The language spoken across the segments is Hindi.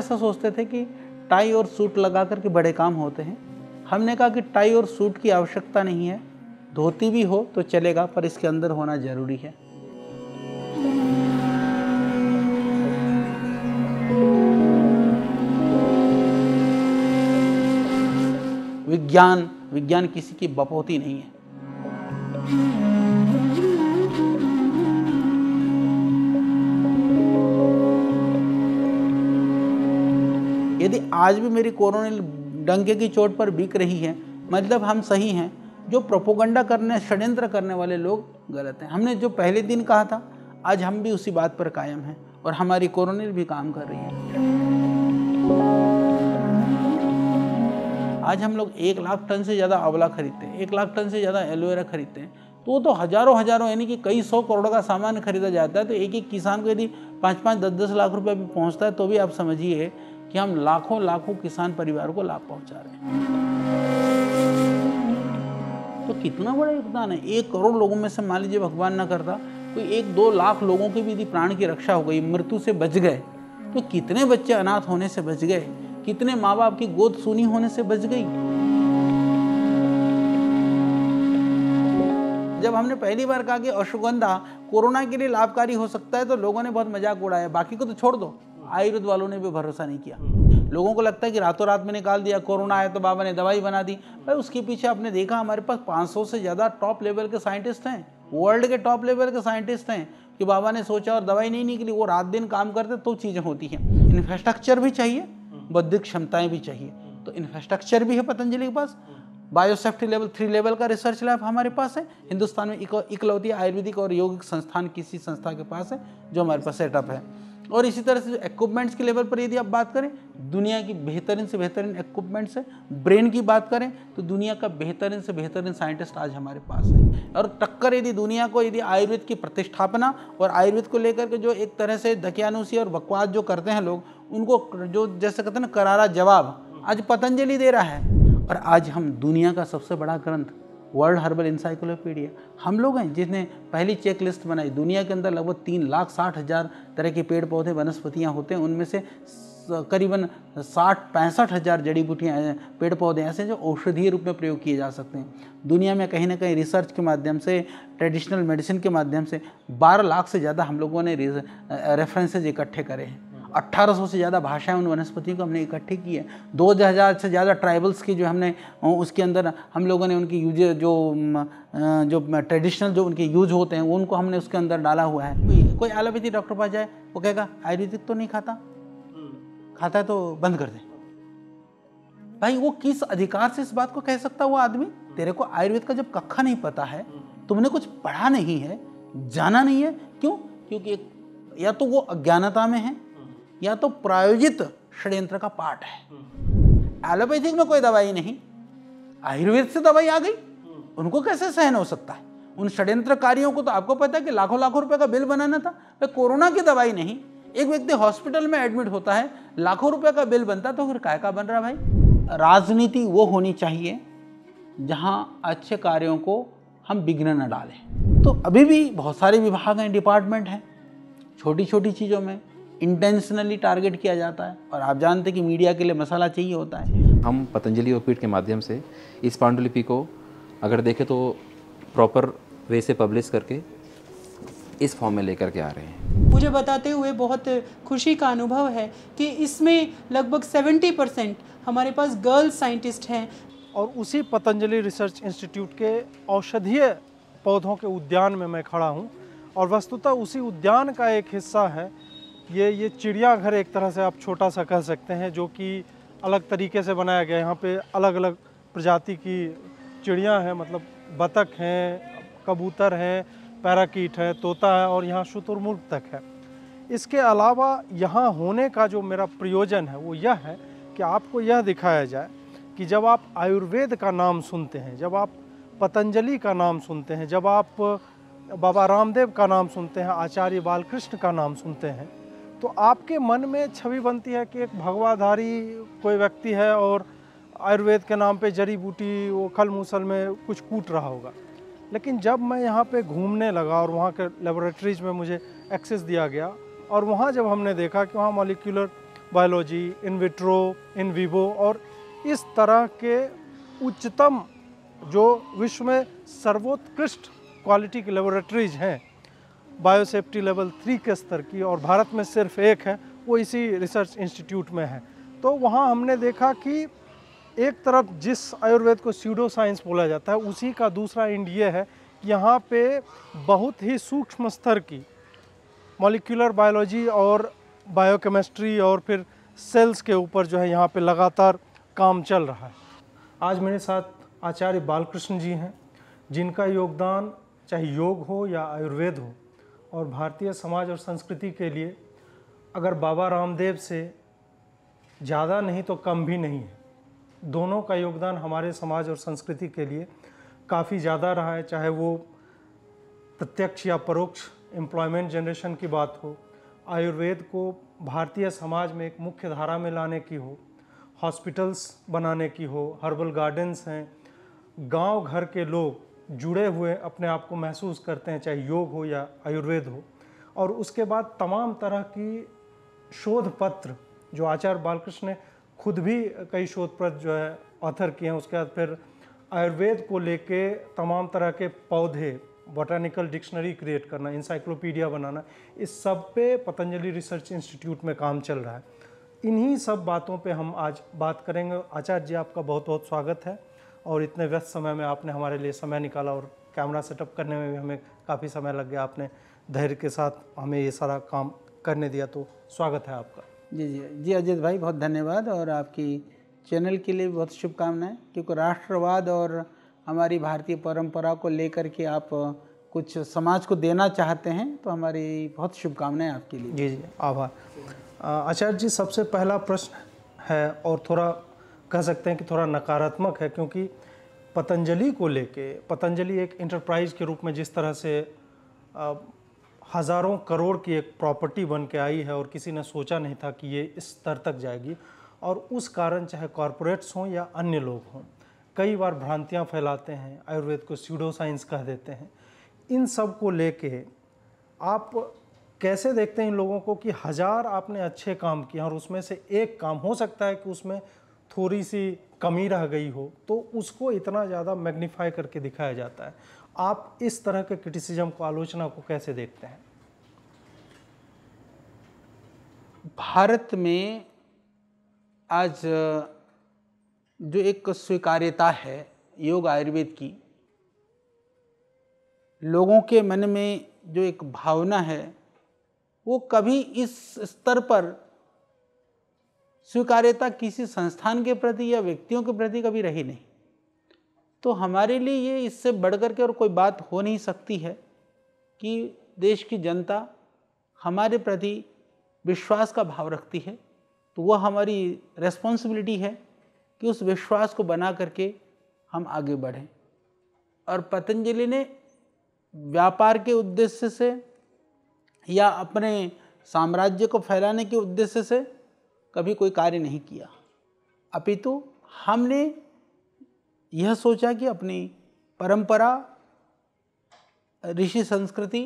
ऐसा सोचते थे कि टाई और सूट लगा करके बड़े काम होते हैं हमने कहा कि टाई और सूट की आवश्यकता नहीं है धोती भी हो तो चलेगा पर इसके अंदर होना ज़रूरी है विज्ञान विज्ञान किसी की बपोती नहीं है यदि आज भी मेरी कोरोनिल डंके की चोट पर बिक रही है मतलब हम सही हैं जो प्रोपोगंडा करने षड्यंत्र करने वाले लोग गलत हैं हमने जो पहले दिन कहा था आज हम भी उसी बात पर कायम हैं और हमारी कोरोनिल भी काम कर रही है आज हम लोग एक लाख टन से ज़्यादा आंवला खरीदते हैं एक लाख टन से ज़्यादा एलोवेरा खरीदते हैं तो तो हज़ारों हज़ारों यानी कि कई सौ करोड़ का सामान खरीदा जाता है तो एक एक किसान को यदि पाँच पाँच दस दस लाख रुपये भी पहुँचता है तो भी आप समझिए कि हम लाखों लाखों किसान परिवारों को लाभ पहुंचा रहे हैं तो कितना बड़ा योगदान है एक करोड़ लोगों में से मान लीजिए भगवान ना करता कोई तो एक दो लाख लोगों की भी यदि प्राण की रक्षा हो गई मृत्यु से बच गए तो कितने बच्चे अनाथ होने से बच गए कितने माँ बाप की गोद सुनी होने से बच गई जब हमने पहली बार कहा कि अश्वगंधा कोरोना के लिए लाभकारी हो सकता है तो लोगों ने बहुत मजाक उड़ाया बाकी को तो छोड़ दो आयुर्वेद वालों ने भी भरोसा नहीं किया हम्म। लोगों को लगता है कि रातों रात में निकाल दिया कोरोना आया तो बाबा ने दवाई बना दी भाई उसके पीछे आपने देखा हमारे पास 500 से ज़्यादा टॉप लेवल के साइंटिस्ट हैं वर्ल्ड के टॉप लेवल के साइंटिस्ट हैं कि बाबा ने सोचा और दवाई नहीं निकली वो रात दिन काम करते तो चीज़ें होती हैं इंफ्रास्ट्रक्चर भी चाहिए हम्म। बौद्धिक क्षमताएं भी चाहिए हम्म। तो इंफ्रास्ट्रक्चर भी है पतंजलि के पास बायोसेफ्टी लेवल थ्री लेवल का रिसर्च लैब हमारे पास है हिंदुस्तान में इकलौती आयुर्वेदिक और योगिक संस्थान किसी संस्था के पास है जो हमारे पास सेटअप है और इसी तरह से इक्विपमेंट्स के लेवल पर यदि आप बात करें दुनिया की बेहतरीन से बेहतरीन इक्विपमेंट्स है ब्रेन की बात करें तो दुनिया का बेहतरीन से बेहतरीन साइंटिस्ट आज हमारे पास है और टक्कर यदि दुनिया को यदि आयुर्वेद की प्रतिष्ठापना और आयुर्वेद को लेकर के जो एक तरह से धकियानुसी और बकवास जो करते हैं लोग उनको जो जैसे कहते हैं ना करारा जवाब आज पतंजलि दे रहा है और आज हम दुनिया का सबसे बड़ा ग्रंथ वर्ल्ड हर्बल इंसाइक्लोपीडिया हम लोग हैं जिसने पहली चेक लिस्ट बनाई दुनिया के अंदर लगभग तीन लाख साठ हज़ार तरह के पेड़ पौधे वनस्पतियाँ होते हैं उनमें से करीबन साठ पैंसठ हज़ार जड़ी बूटियाँ पेड़ पौधे ऐसे जो औषधीय रूप में प्रयोग किए जा सकते हैं दुनिया में कहीं ना कहीं रिसर्च के माध्यम से ट्रेडिशनल मेडिसिन के माध्यम से बारह लाख से ज़्यादा हम लोगों ने रेफरेंसेज इकट्ठे करे हैं 1800 से ज़्यादा भाषाएं उन वनस्पतियों को हमने इकट्ठी की है दो हज़ार से ज़्यादा ट्राइबल्स की जो हमने उसके अंदर हम लोगों ने उनकी यूज जो जो ट्रेडिशनल जो उनके यूज होते हैं उनको हमने उसके अंदर डाला हुआ है कोई एलोपैथी डॉक्टर पास जाए वो कहेगा आयुर्वेदिक तो नहीं खाता खाता है तो बंद कर दे भाई वो किस अधिकार से इस बात को कह सकता वो आदमी तेरे को आयुर्वेद का जब कक्खा नहीं पता है तुमने कुछ पढ़ा नहीं है जाना नहीं है क्यों क्योंकि या तो वो अज्ञानता में है या तो प्रायोजित षड्यंत्र का पार्ट है एलोपैथिक में कोई दवाई नहीं आयुर्वेद से दवाई आ गई उनको कैसे सहन हो सकता है उन षड्यंत्रकारियों को तो आपको पता है कि लाखों लाखों रुपए का बिल बनाना था भाई कोरोना की दवाई नहीं एक व्यक्ति हॉस्पिटल में एडमिट होता है लाखों रुपए का बिल बनता तो फिर काय का बन रहा भाई राजनीति वो होनी चाहिए जहाँ अच्छे कार्यों को हम विघ्न न डालें तो अभी भी बहुत सारे विभाग हैं डिपार्टमेंट हैं छोटी छोटी चीज़ों में इंटेंशनली टारगेट किया जाता है और आप जानते हैं कि मीडिया के लिए मसाला चाहिए होता है हम पतंजलि ओपीट के माध्यम से इस पांडुलिपि को अगर देखें तो प्रॉपर वे से पब्लिश करके इस फॉर्म में लेकर के आ रहे हैं मुझे बताते हुए बहुत खुशी का अनुभव है कि इसमें लगभग 70 परसेंट हमारे पास गर्ल साइंटिस्ट हैं और उसी पतंजलि रिसर्च इंस्टीट्यूट के औषधीय पौधों के उद्यान में मैं खड़ा हूँ और वस्तुतः उसी उद्यान का एक हिस्सा है ये ये चिड़ियाघर एक तरह से आप छोटा सा कह सकते हैं जो कि अलग तरीके से बनाया गया है यहाँ पे अलग अलग प्रजाति की चिड़ियाँ हैं मतलब बतख हैं कबूतर हैं पैराकीट है तोता है और यहाँ शुतुरमुर्ग तक है इसके अलावा यहाँ होने का जो मेरा प्रयोजन है वो यह है कि आपको यह दिखाया जाए कि जब आप आयुर्वेद का नाम सुनते हैं जब आप पतंजलि का नाम सुनते हैं जब आप बाबा रामदेव का नाम सुनते हैं आचार्य बालकृष्ण का नाम सुनते हैं तो आपके मन में छवि बनती है कि एक भगवाधारी कोई व्यक्ति है और आयुर्वेद के नाम पे जड़ी बूटी वो खल मूसल में कुछ कूट रहा होगा लेकिन जब मैं यहाँ पे घूमने लगा और वहाँ के लेबोरेटरीज में मुझे एक्सेस दिया गया और वहाँ जब हमने देखा कि वहाँ molecular biology in vitro in vivo और इस तरह के उच्चतम जो विश्व में सर्वोत्कृष्ट क्वालिटी की लेबोरेटरीज हैं बायोसेफ्टी लेवल थ्री के स्तर की और भारत में सिर्फ एक है वो इसी रिसर्च इंस्टीट्यूट में है तो वहाँ हमने देखा कि एक तरफ जिस आयुर्वेद को सीडो साइंस बोला जाता है उसी का दूसरा इंड ये है कि यहाँ पे बहुत ही सूक्ष्म स्तर की मॉलिक्यूलर बायोलॉजी और बायोकेमिस्ट्री और फिर सेल्स के ऊपर जो है यहाँ पे लगातार काम चल रहा है आज मेरे साथ आचार्य बालकृष्ण जी हैं जिनका योगदान चाहे योग हो या आयुर्वेद हो और भारतीय समाज और संस्कृति के लिए अगर बाबा रामदेव से ज़्यादा नहीं तो कम भी नहीं है दोनों का योगदान हमारे समाज और संस्कृति के लिए काफ़ी ज़्यादा रहा है चाहे वो प्रत्यक्ष या परोक्ष एम्प्लॉयमेंट जनरेशन की बात हो आयुर्वेद को भारतीय समाज में एक मुख्य धारा में लाने की हो हॉस्पिटल्स बनाने की हो हर्बल गार्डन्स हैं गांव घर के लोग जुड़े हुए अपने आप को महसूस करते हैं चाहे योग हो या आयुर्वेद हो और उसके बाद तमाम तरह की शोध पत्र जो आचार्य बालकृष्ण ने खुद भी कई शोध पत्र जो है ऑथर किए हैं उसके बाद फिर आयुर्वेद को लेके तमाम तरह के पौधे बॉटनिकल डिक्शनरी क्रिएट करना इंसाइक्लोपीडिया बनाना इस सब पे पतंजलि रिसर्च इंस्टीट्यूट में काम चल रहा है इन्हीं सब बातों पे हम आज बात करेंगे आचार्य जी आपका बहुत बहुत स्वागत है और इतने व्यस्त समय में आपने हमारे लिए समय निकाला और कैमरा सेटअप करने में भी हमें काफ़ी समय लग गया आपने धैर्य के साथ हमें ये सारा काम करने दिया तो स्वागत है आपका जी जी जी अजय भाई बहुत धन्यवाद और आपकी चैनल के लिए बहुत शुभकामनाएं क्योंकि राष्ट्रवाद और हमारी भारतीय परंपरा को लेकर के आप कुछ समाज को देना चाहते हैं तो हमारी बहुत शुभकामनाएं आपके लिए जी जी आभार आचार्य जी सबसे पहला प्रश्न है और थोड़ा कह सकते हैं कि थोड़ा नकारात्मक है क्योंकि पतंजलि को लेके पतंजलि एक इंटरप्राइज के रूप में जिस तरह से हज़ारों करोड़ की एक प्रॉपर्टी बन के आई है और किसी ने सोचा नहीं था कि ये इस स्तर तक जाएगी और उस कारण चाहे कॉरपोरेट्स हों या अन्य लोग हों कई बार भ्रांतियाँ फैलाते हैं आयुर्वेद को सीडो साइंस कह देते हैं इन सब को लेके आप कैसे देखते हैं इन लोगों को कि हज़ार आपने अच्छे काम किए और उसमें से एक काम हो सकता है कि उसमें थोड़ी सी कमी रह गई हो तो उसको इतना ज़्यादा मैग्नीफाई करके दिखाया जाता है आप इस तरह के क्रिटिसिज्म को आलोचना को कैसे देखते हैं भारत में आज जो एक स्वीकार्यता है योग आयुर्वेद की लोगों के मन में जो एक भावना है वो कभी इस स्तर पर स्वीकार्यता किसी संस्थान के प्रति या व्यक्तियों के प्रति कभी रही नहीं तो हमारे लिए ये इससे बढ़ के और कोई बात हो नहीं सकती है कि देश की जनता हमारे प्रति विश्वास का भाव रखती है तो वह हमारी रेस्पॉन्सिबिलिटी है कि उस विश्वास को बना करके हम आगे बढ़ें और पतंजलि ने व्यापार के उद्देश्य से या अपने साम्राज्य को फैलाने के उद्देश्य से कभी कोई कार्य नहीं किया अपितु हमने यह सोचा कि अपनी परंपरा ऋषि संस्कृति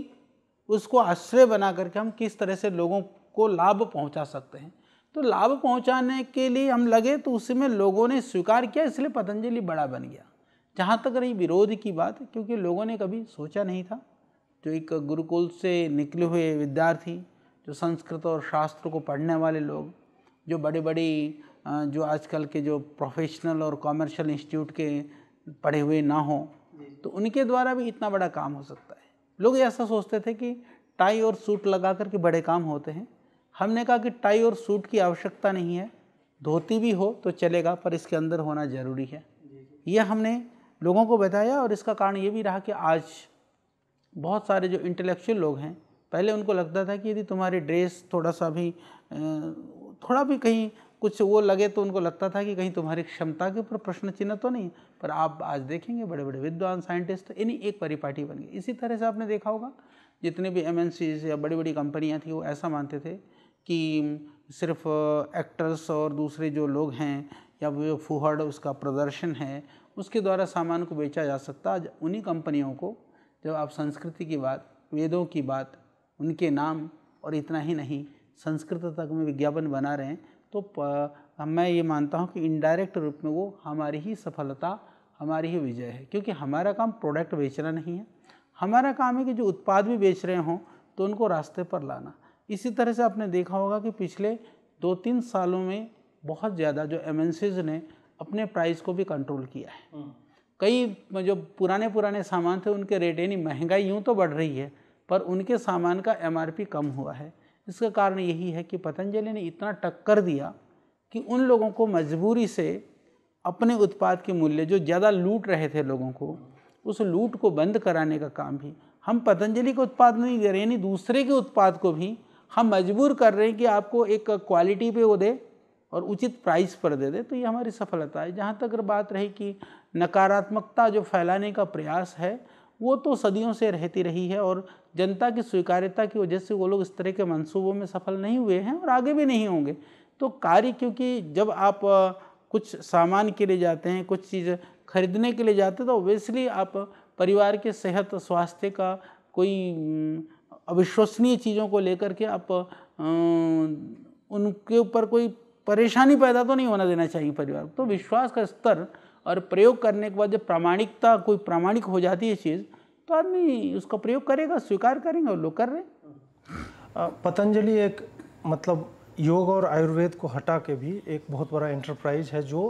उसको आश्रय बना करके हम किस तरह से लोगों को लाभ पहुंचा सकते हैं तो लाभ पहुंचाने के लिए हम लगे तो उसी में लोगों ने स्वीकार किया इसलिए पतंजलि बड़ा बन गया जहाँ तक रही विरोध की बात क्योंकि लोगों ने कभी सोचा नहीं था जो एक गुरुकुल से निकले हुए विद्यार्थी जो संस्कृत और शास्त्र को पढ़ने वाले लोग जो बड़े बड़ी जो आजकल के जो प्रोफेशनल और कॉमर्शियल इंस्टीट्यूट के पढ़े हुए ना हो तो उनके द्वारा भी इतना बड़ा काम हो सकता है लोग ऐसा सोचते थे कि टाई और सूट लगा कर के बड़े काम होते हैं हमने कहा कि टाई और सूट की आवश्यकता नहीं है धोती भी हो तो चलेगा पर इसके अंदर होना ज़रूरी है ये हमने लोगों को बताया और इसका कारण ये भी रहा कि आज बहुत सारे जो इंटेलेक्चुअल लोग हैं पहले उनको लगता था कि यदि तुम्हारी ड्रेस थोड़ा सा भी थोड़ा भी कहीं कुछ वो लगे तो उनको लगता था कि कहीं तुम्हारी क्षमता के ऊपर प्रश्न चिन्ह तो नहीं पर आप आज देखेंगे बड़े बड़े विद्वान साइंटिस्ट इन्हीं एक परिपाटी बन गई इसी तरह से आपने देखा होगा जितने भी एम या बड़ी बड़ी कंपनियाँ थी वो ऐसा मानते थे कि सिर्फ एक्टर्स और दूसरे जो लोग हैं या वो फूहड़ उसका प्रदर्शन है उसके द्वारा सामान को बेचा जा सकता आज उन्हीं कंपनियों को जब आप संस्कृति की बात वेदों की बात उनके नाम और इतना ही नहीं संस्कृत तक में विज्ञापन बना रहे हैं तो मैं ये मानता हूँ कि इनडायरेक्ट रूप में वो हमारी ही सफलता हमारी ही विजय है क्योंकि हमारा काम प्रोडक्ट बेचना नहीं है हमारा काम है कि जो उत्पाद भी बेच रहे हों तो उनको रास्ते पर लाना इसी तरह से आपने देखा होगा कि पिछले दो तीन सालों में बहुत ज़्यादा जो एम ने अपने प्राइस को भी कंट्रोल किया है हम्म। कई जो पुराने पुराने सामान थे उनके रेट यानी महंगाई यूँ तो बढ़ रही है पर उनके सामान का एम कम हुआ है इसका कारण यही है कि पतंजलि ने इतना टक्कर दिया कि उन लोगों को मजबूरी से अपने उत्पाद के मूल्य जो ज़्यादा लूट रहे थे लोगों को उस लूट को बंद कराने का काम भी हम पतंजलि के उत्पाद नहीं दे रहे यानी दूसरे के उत्पाद को भी हम मजबूर कर रहे हैं कि आपको एक क्वालिटी पे वो दे और उचित प्राइस पर दे दे तो ये हमारी सफलता है जहाँ तक बात रही कि नकारात्मकता जो फैलाने का प्रयास है वो तो सदियों से रहती रही है और जनता की स्वीकार्यता की वजह से वो लोग इस तरह के मंसूबों में सफल नहीं हुए हैं और आगे भी नहीं होंगे तो कार्य क्योंकि जब आप कुछ सामान के लिए जाते हैं कुछ चीज़ खरीदने के लिए जाते हैं तो ओबियसली आप परिवार के सेहत स्वास्थ्य का कोई अविश्वसनीय चीज़ों को लेकर के आप उनके ऊपर कोई परेशानी पैदा तो नहीं होना देना चाहिए परिवार को तो विश्वास का स्तर और प्रयोग करने के बाद जब प्रामाणिकता कोई प्रामाणिक हो जाती है चीज़ तो आदमी उसका प्रयोग करेगा स्वीकार करेंगे और लोग कर रहे पतंजलि एक मतलब योग और आयुर्वेद को हटा के भी एक बहुत बड़ा एंटरप्राइज है जो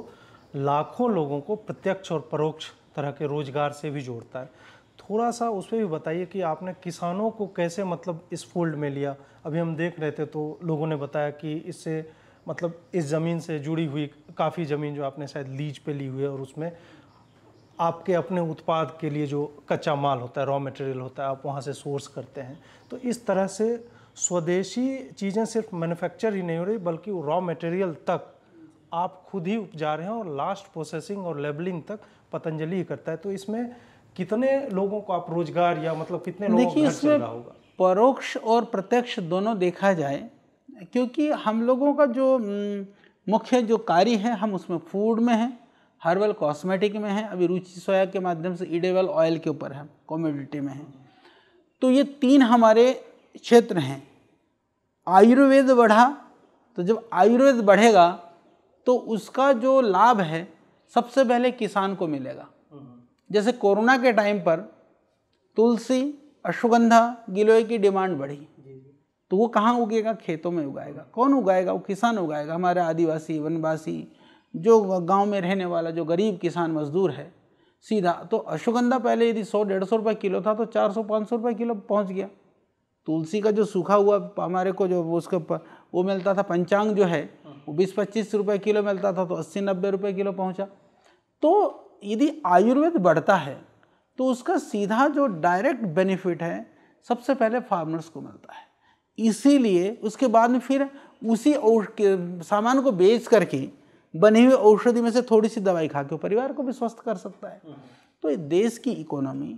लाखों लोगों को प्रत्यक्ष और परोक्ष तरह के रोजगार से भी जोड़ता है थोड़ा सा उस पर भी बताइए कि आपने किसानों को कैसे मतलब इस फोल्ड में लिया अभी हम देख रहे थे तो लोगों ने बताया कि इससे मतलब इस ज़मीन से जुड़ी हुई काफ़ी ज़मीन जो आपने शायद लीज पे ली हुई है और उसमें आपके अपने उत्पाद के लिए जो कच्चा माल होता है रॉ मटेरियल होता है आप वहाँ से सोर्स करते हैं तो इस तरह से स्वदेशी चीज़ें सिर्फ मैन्युफैक्चर ही नहीं हो रही बल्कि रॉ मटेरियल तक आप खुद ही उपजा रहे हैं और लास्ट प्रोसेसिंग और लेबलिंग तक पतंजलि ही करता है तो इसमें कितने लोगों को आप रोजगार या मतलब कितने लोगों को इसमें होगा परोक्ष और प्रत्यक्ष दोनों देखा जाए क्योंकि हम लोगों का जो मुख्य जो कार्य है हम उसमें फूड में हैं हर्बल कॉस्मेटिक में हैं अभी रुचि सोया के माध्यम से ईडेबल ऑयल के ऊपर है कॉमोडिटी में है तो ये तीन हमारे क्षेत्र हैं आयुर्वेद बढ़ा तो जब आयुर्वेद बढ़ेगा तो उसका जो लाभ है सबसे पहले किसान को मिलेगा जैसे कोरोना के टाइम पर तुलसी अश्वगंधा गिलोय की डिमांड बढ़ी तो वो कहाँ उगेगा खेतों में उगाएगा कौन उगाएगा वो किसान उगाएगा हमारे आदिवासी वनवासी जो गांव में रहने वाला जो गरीब किसान मजदूर है सीधा तो अश्वगंधा पहले यदि सौ डेढ़ सौ रुपये किलो था तो चार सौ पाँच सौ रुपये किलो पहुँच गया तुलसी का जो सूखा हुआ हमारे को जो उसका वो मिलता था पंचांग जो है वो बीस पच्चीस रुपये किलो मिलता था तो अस्सी नब्बे रुपये किलो पहुँचा तो यदि आयुर्वेद बढ़ता है तो उसका सीधा जो डायरेक्ट बेनिफिट है सबसे पहले फार्मर्स को मिलता है इसीलिए उसके बाद में फिर उसी सामान को बेच करके बनी हुई औषधि में से थोड़ी सी दवाई खा के परिवार को भी स्वस्थ कर सकता है तो देश की इकोनॉमी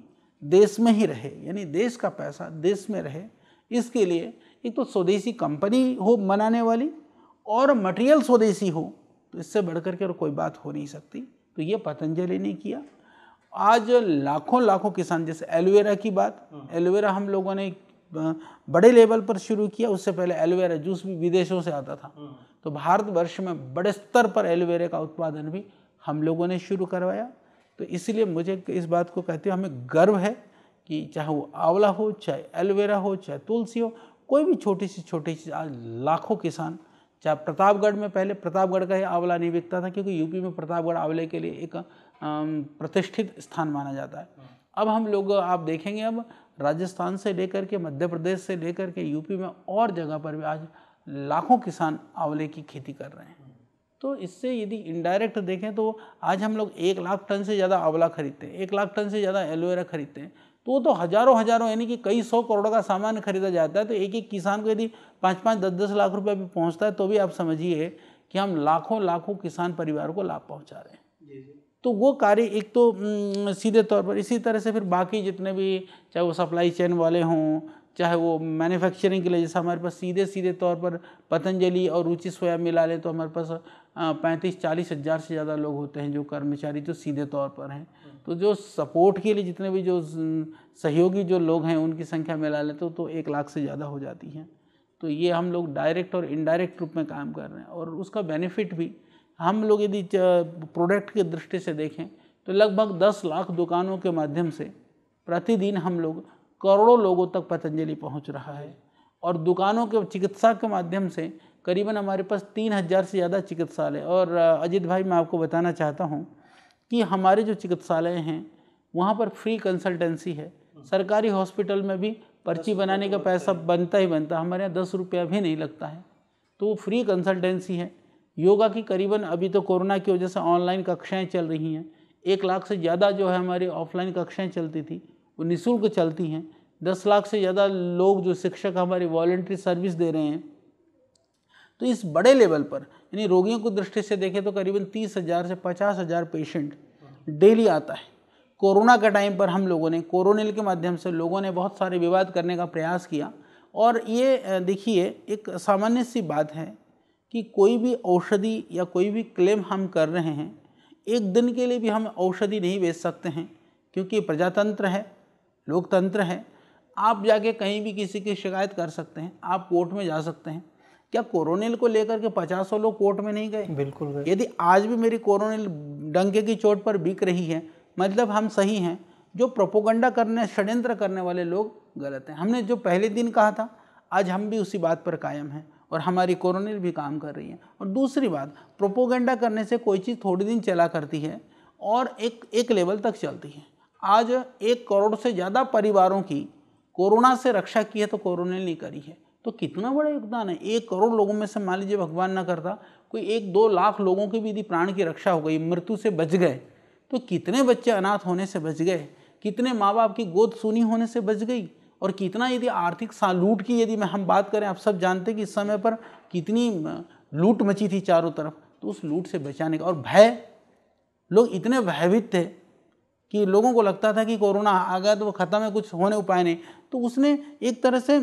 देश में ही रहे यानी देश का पैसा देश में रहे इसके लिए एक तो स्वदेशी कंपनी हो बनाने वाली और मटेरियल स्वदेशी हो तो इससे बढ़ करके और कोई बात हो नहीं सकती तो ये पतंजलि ने किया आज लाखों लाखों किसान जैसे एलोवेरा की बात हाँ। एलोवेरा हम लोगों ने बड़े लेवल पर शुरू किया उससे पहले एलोवेरा जूस भी विदेशों से आता था हम्म। तो भारतवर्ष में बड़े स्तर पर एलोवेरा का उत्पादन भी हम लोगों ने शुरू करवाया तो इसलिए मुझे इस बात को कहते हुए हमें गर्व है कि चाहे वो आंवला हो चाहे एलोवेरा हो चाहे तुलसी हो कोई भी छोटी सी छोटी चीज़ आज लाखों किसान चाहे प्रतापगढ़ में पहले प्रतापगढ़ का ही आंवला नहीं बिकता था क्योंकि यूपी में प्रतापगढ़ आंवले के लिए एक प्रतिष्ठित स्थान माना जाता है हम्म। अब हम लोग आप देखेंगे अब राजस्थान से लेकर के मध्य प्रदेश से लेकर के यूपी में और जगह पर भी आज लाखों किसान आंवले की खेती कर रहे हैं तो इससे यदि इनडायरेक्ट देखें तो आज हम लोग एक लाख टन से ज़्यादा आंवला खरीदते हैं एक लाख टन से ज़्यादा एलोवेरा खरीदते हैं तो वो तो हज़ारों हज़ारों यानी कि कई सौ करोड़ का सामान खरीदा जाता है तो एक एक किसान को यदि पाँच पाँच दस दस लाख रुपये भी पहुँचता है तो भी आप समझिए कि हम लाखों लाखों किसान परिवार को लाभ पहुँचा रहे हैं तो वो कार्य एक तो सीधे तौर पर इसी तरह से फिर बाकी जितने भी चाहे वो सप्लाई चेन वाले हों चाहे वो मैन्युफैक्चरिंग के लिए जैसे हमारे पास सीधे सीधे तौर पर पतंजलि और रुचि सोया मिला लें तो हमारे पास पैंतीस चालीस हज़ार से ज़्यादा लोग होते हैं जो कर्मचारी जो सीधे तौर पर हैं तो जो सपोर्ट के लिए जितने भी जो सहयोगी जो लोग हैं उनकी संख्या मिला लें तो, तो एक लाख से ज़्यादा हो जाती है तो ये हम लोग डायरेक्ट और इनडायरेक्ट रूप में काम कर रहे हैं और उसका बेनिफिट भी हम लोग यदि प्रोडक्ट की दृष्टि से देखें तो लगभग 10 लाख दुकानों के माध्यम से प्रतिदिन हम लोग करोड़ों लोगों तक पतंजलि पहुंच रहा है और दुकानों के चिकित्सा के माध्यम से करीबन हमारे पास तीन हज़ार से ज़्यादा चिकित्सालय और अजीत भाई मैं आपको बताना चाहता हूँ कि हमारे जो चिकित्सालय हैं वहाँ पर फ्री कंसल्टेंसी है सरकारी हॉस्पिटल में भी पर्ची बनाने का पैसा बनता ही बनता हमारे यहाँ दस रुपया भी नहीं लगता है तो वो फ्री कंसल्टेंसी है योगा की करीबन अभी तो कोरोना की वजह से ऑनलाइन कक्षाएं चल रही हैं एक लाख से ज़्यादा जो है हमारी ऑफलाइन कक्षाएं चलती थी वो निःशुल्क चलती हैं दस लाख से ज़्यादा लोग जो शिक्षक हमारी वॉल्ट्री सर्विस दे रहे हैं तो इस बड़े लेवल पर यानी रोगियों को दृष्टि से देखें तो करीबन तीस हज़ार से पचास हज़ार पेशेंट डेली आता है कोरोना के टाइम पर हम लोगों ने कोरोनिल के माध्यम से लोगों ने बहुत सारे विवाद करने का प्रयास किया और ये देखिए एक सामान्य सी बात है कि कोई भी औषधि या कोई भी क्लेम हम कर रहे हैं एक दिन के लिए भी हम औषधि नहीं बेच सकते हैं क्योंकि प्रजातंत्र है लोकतंत्र है आप जाके कहीं भी किसी की शिकायत कर सकते हैं आप कोर्ट में जा सकते हैं क्या कोरोनिल को लेकर के पचासों लोग कोर्ट में नहीं गए बिल्कुल गए यदि आज भी मेरी कोरोनिल डंके की चोट पर बिक रही है मतलब हम सही हैं जो प्रोपोगंडा करने षड्यंत्र करने वाले लोग गलत हैं हमने जो पहले दिन कहा था आज हम भी उसी बात पर कायम हैं और हमारी कोरोनिल भी काम कर रही है और दूसरी बात प्रोपोगेंडा करने से कोई चीज़ थोड़ी दिन चला करती है और एक एक लेवल तक चलती है आज एक करोड़ से ज़्यादा परिवारों की कोरोना से रक्षा की है तो कोरोनिल नहीं करी है तो कितना बड़ा योगदान है एक करोड़ लोगों में से मान लीजिए भगवान ना करता कोई एक दो लाख लोगों की भी यदि प्राण की रक्षा हो गई मृत्यु से बच गए तो कितने बच्चे अनाथ होने से बच गए कितने माँ बाप की गोद सुनी होने से बच गई और कितना यदि आर्थिक लूट की यदि मैं हम बात करें आप सब जानते हैं कि इस समय पर कितनी लूट मची थी चारों तरफ तो उस लूट से बचाने का और भय लोग इतने भयभीत थे कि लोगों को लगता था कि कोरोना आ गया तो वो ख़त्म है कुछ होने उपाय नहीं तो उसने एक तरह से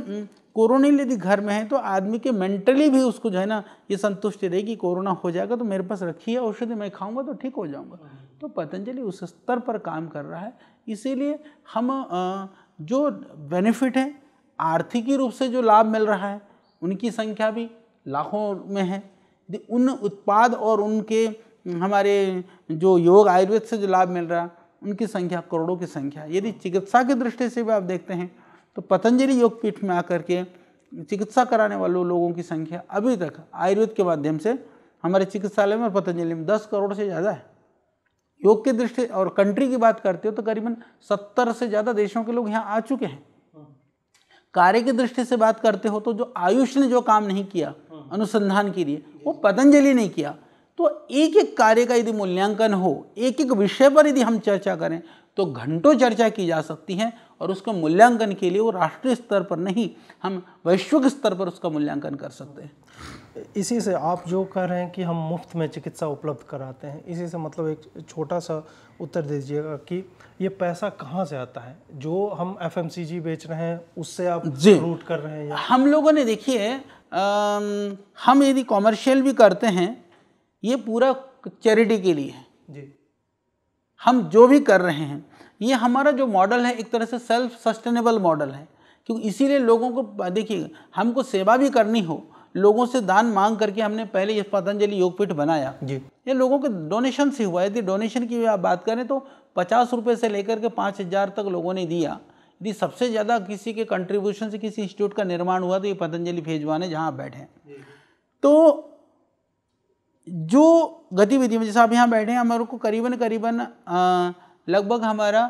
कोरोना यदि घर में है तो आदमी के मेंटली भी उसको जो है ना ये संतुष्टि रही कि कोरोना हो जाएगा तो मेरे पास रखी है औषधि मैं खाऊंगा तो ठीक हो जाऊंगा तो पतंजलि उस स्तर पर काम कर रहा है इसीलिए हम आ, जो बेनिफिट है आर्थिकी रूप से जो लाभ मिल रहा है उनकी संख्या भी लाखों में है यदि उन उत्पाद और उनके हमारे जो योग आयुर्वेद से जो लाभ मिल रहा है उनकी संख्या करोड़ों की संख्या यदि चिकित्सा की दृष्टि से भी आप देखते हैं तो पतंजलि योगपीठ में आकर के चिकित्सा कराने वालों लोगों की संख्या अभी तक आयुर्वेद के माध्यम से हमारे चिकित्सालय में पतंजलि में दस करोड़ से ज़्यादा है योग की दृष्टि और कंट्री की बात करते हो तो करीबन सत्तर से ज़्यादा देशों के लोग यहाँ आ चुके हैं कार्य की दृष्टि से बात करते हो तो जो आयुष ने जो काम नहीं किया अनुसंधान के लिए वो पतंजलि ने किया तो एक एक कार्य का यदि मूल्यांकन हो एक एक विषय पर यदि हम चर्चा करें तो घंटों चर्चा की जा सकती है और उसका मूल्यांकन के लिए वो राष्ट्रीय स्तर पर नहीं हम वैश्विक स्तर पर उसका मूल्यांकन कर सकते हैं इसी से आप जो कह रहे हैं कि हम मुफ्त में चिकित्सा उपलब्ध कराते हैं इसी से मतलब एक छोटा सा उत्तर दीजिएगा कि ये पैसा कहाँ से आता है जो हम एफ बेच रहे हैं उससे आप रूट कर रहे हैं हम लोगों ने देखिए हम यदि कॉमर्शियल भी करते हैं ये पूरा चैरिटी के लिए है जी हम जो भी कर रहे हैं ये हमारा जो मॉडल है एक तरह से सेल्फ सस्टेनेबल मॉडल है क्योंकि इसीलिए लोगों को देखिए हमको सेवा भी करनी हो लोगों से दान मांग करके हमने पहले यह पतंजलि योगपीठ बनाया जी ये लोगों के डोनेशन से हुआ यदि डोनेशन की आप बात करें तो पचास रुपये से लेकर के पाँच हज़ार तक लोगों ने दिया यदि सबसे ज़्यादा किसी के कंट्रीब्यूशन से किसी इंस्टीट्यूट का निर्माण हुआ तो ये पतंजलि फेजवान है जहाँ आप बैठे तो जो गतिविधि में जैसे आप यहाँ बैठे हैं हमारे को करीबन करीबन लगभग हमारा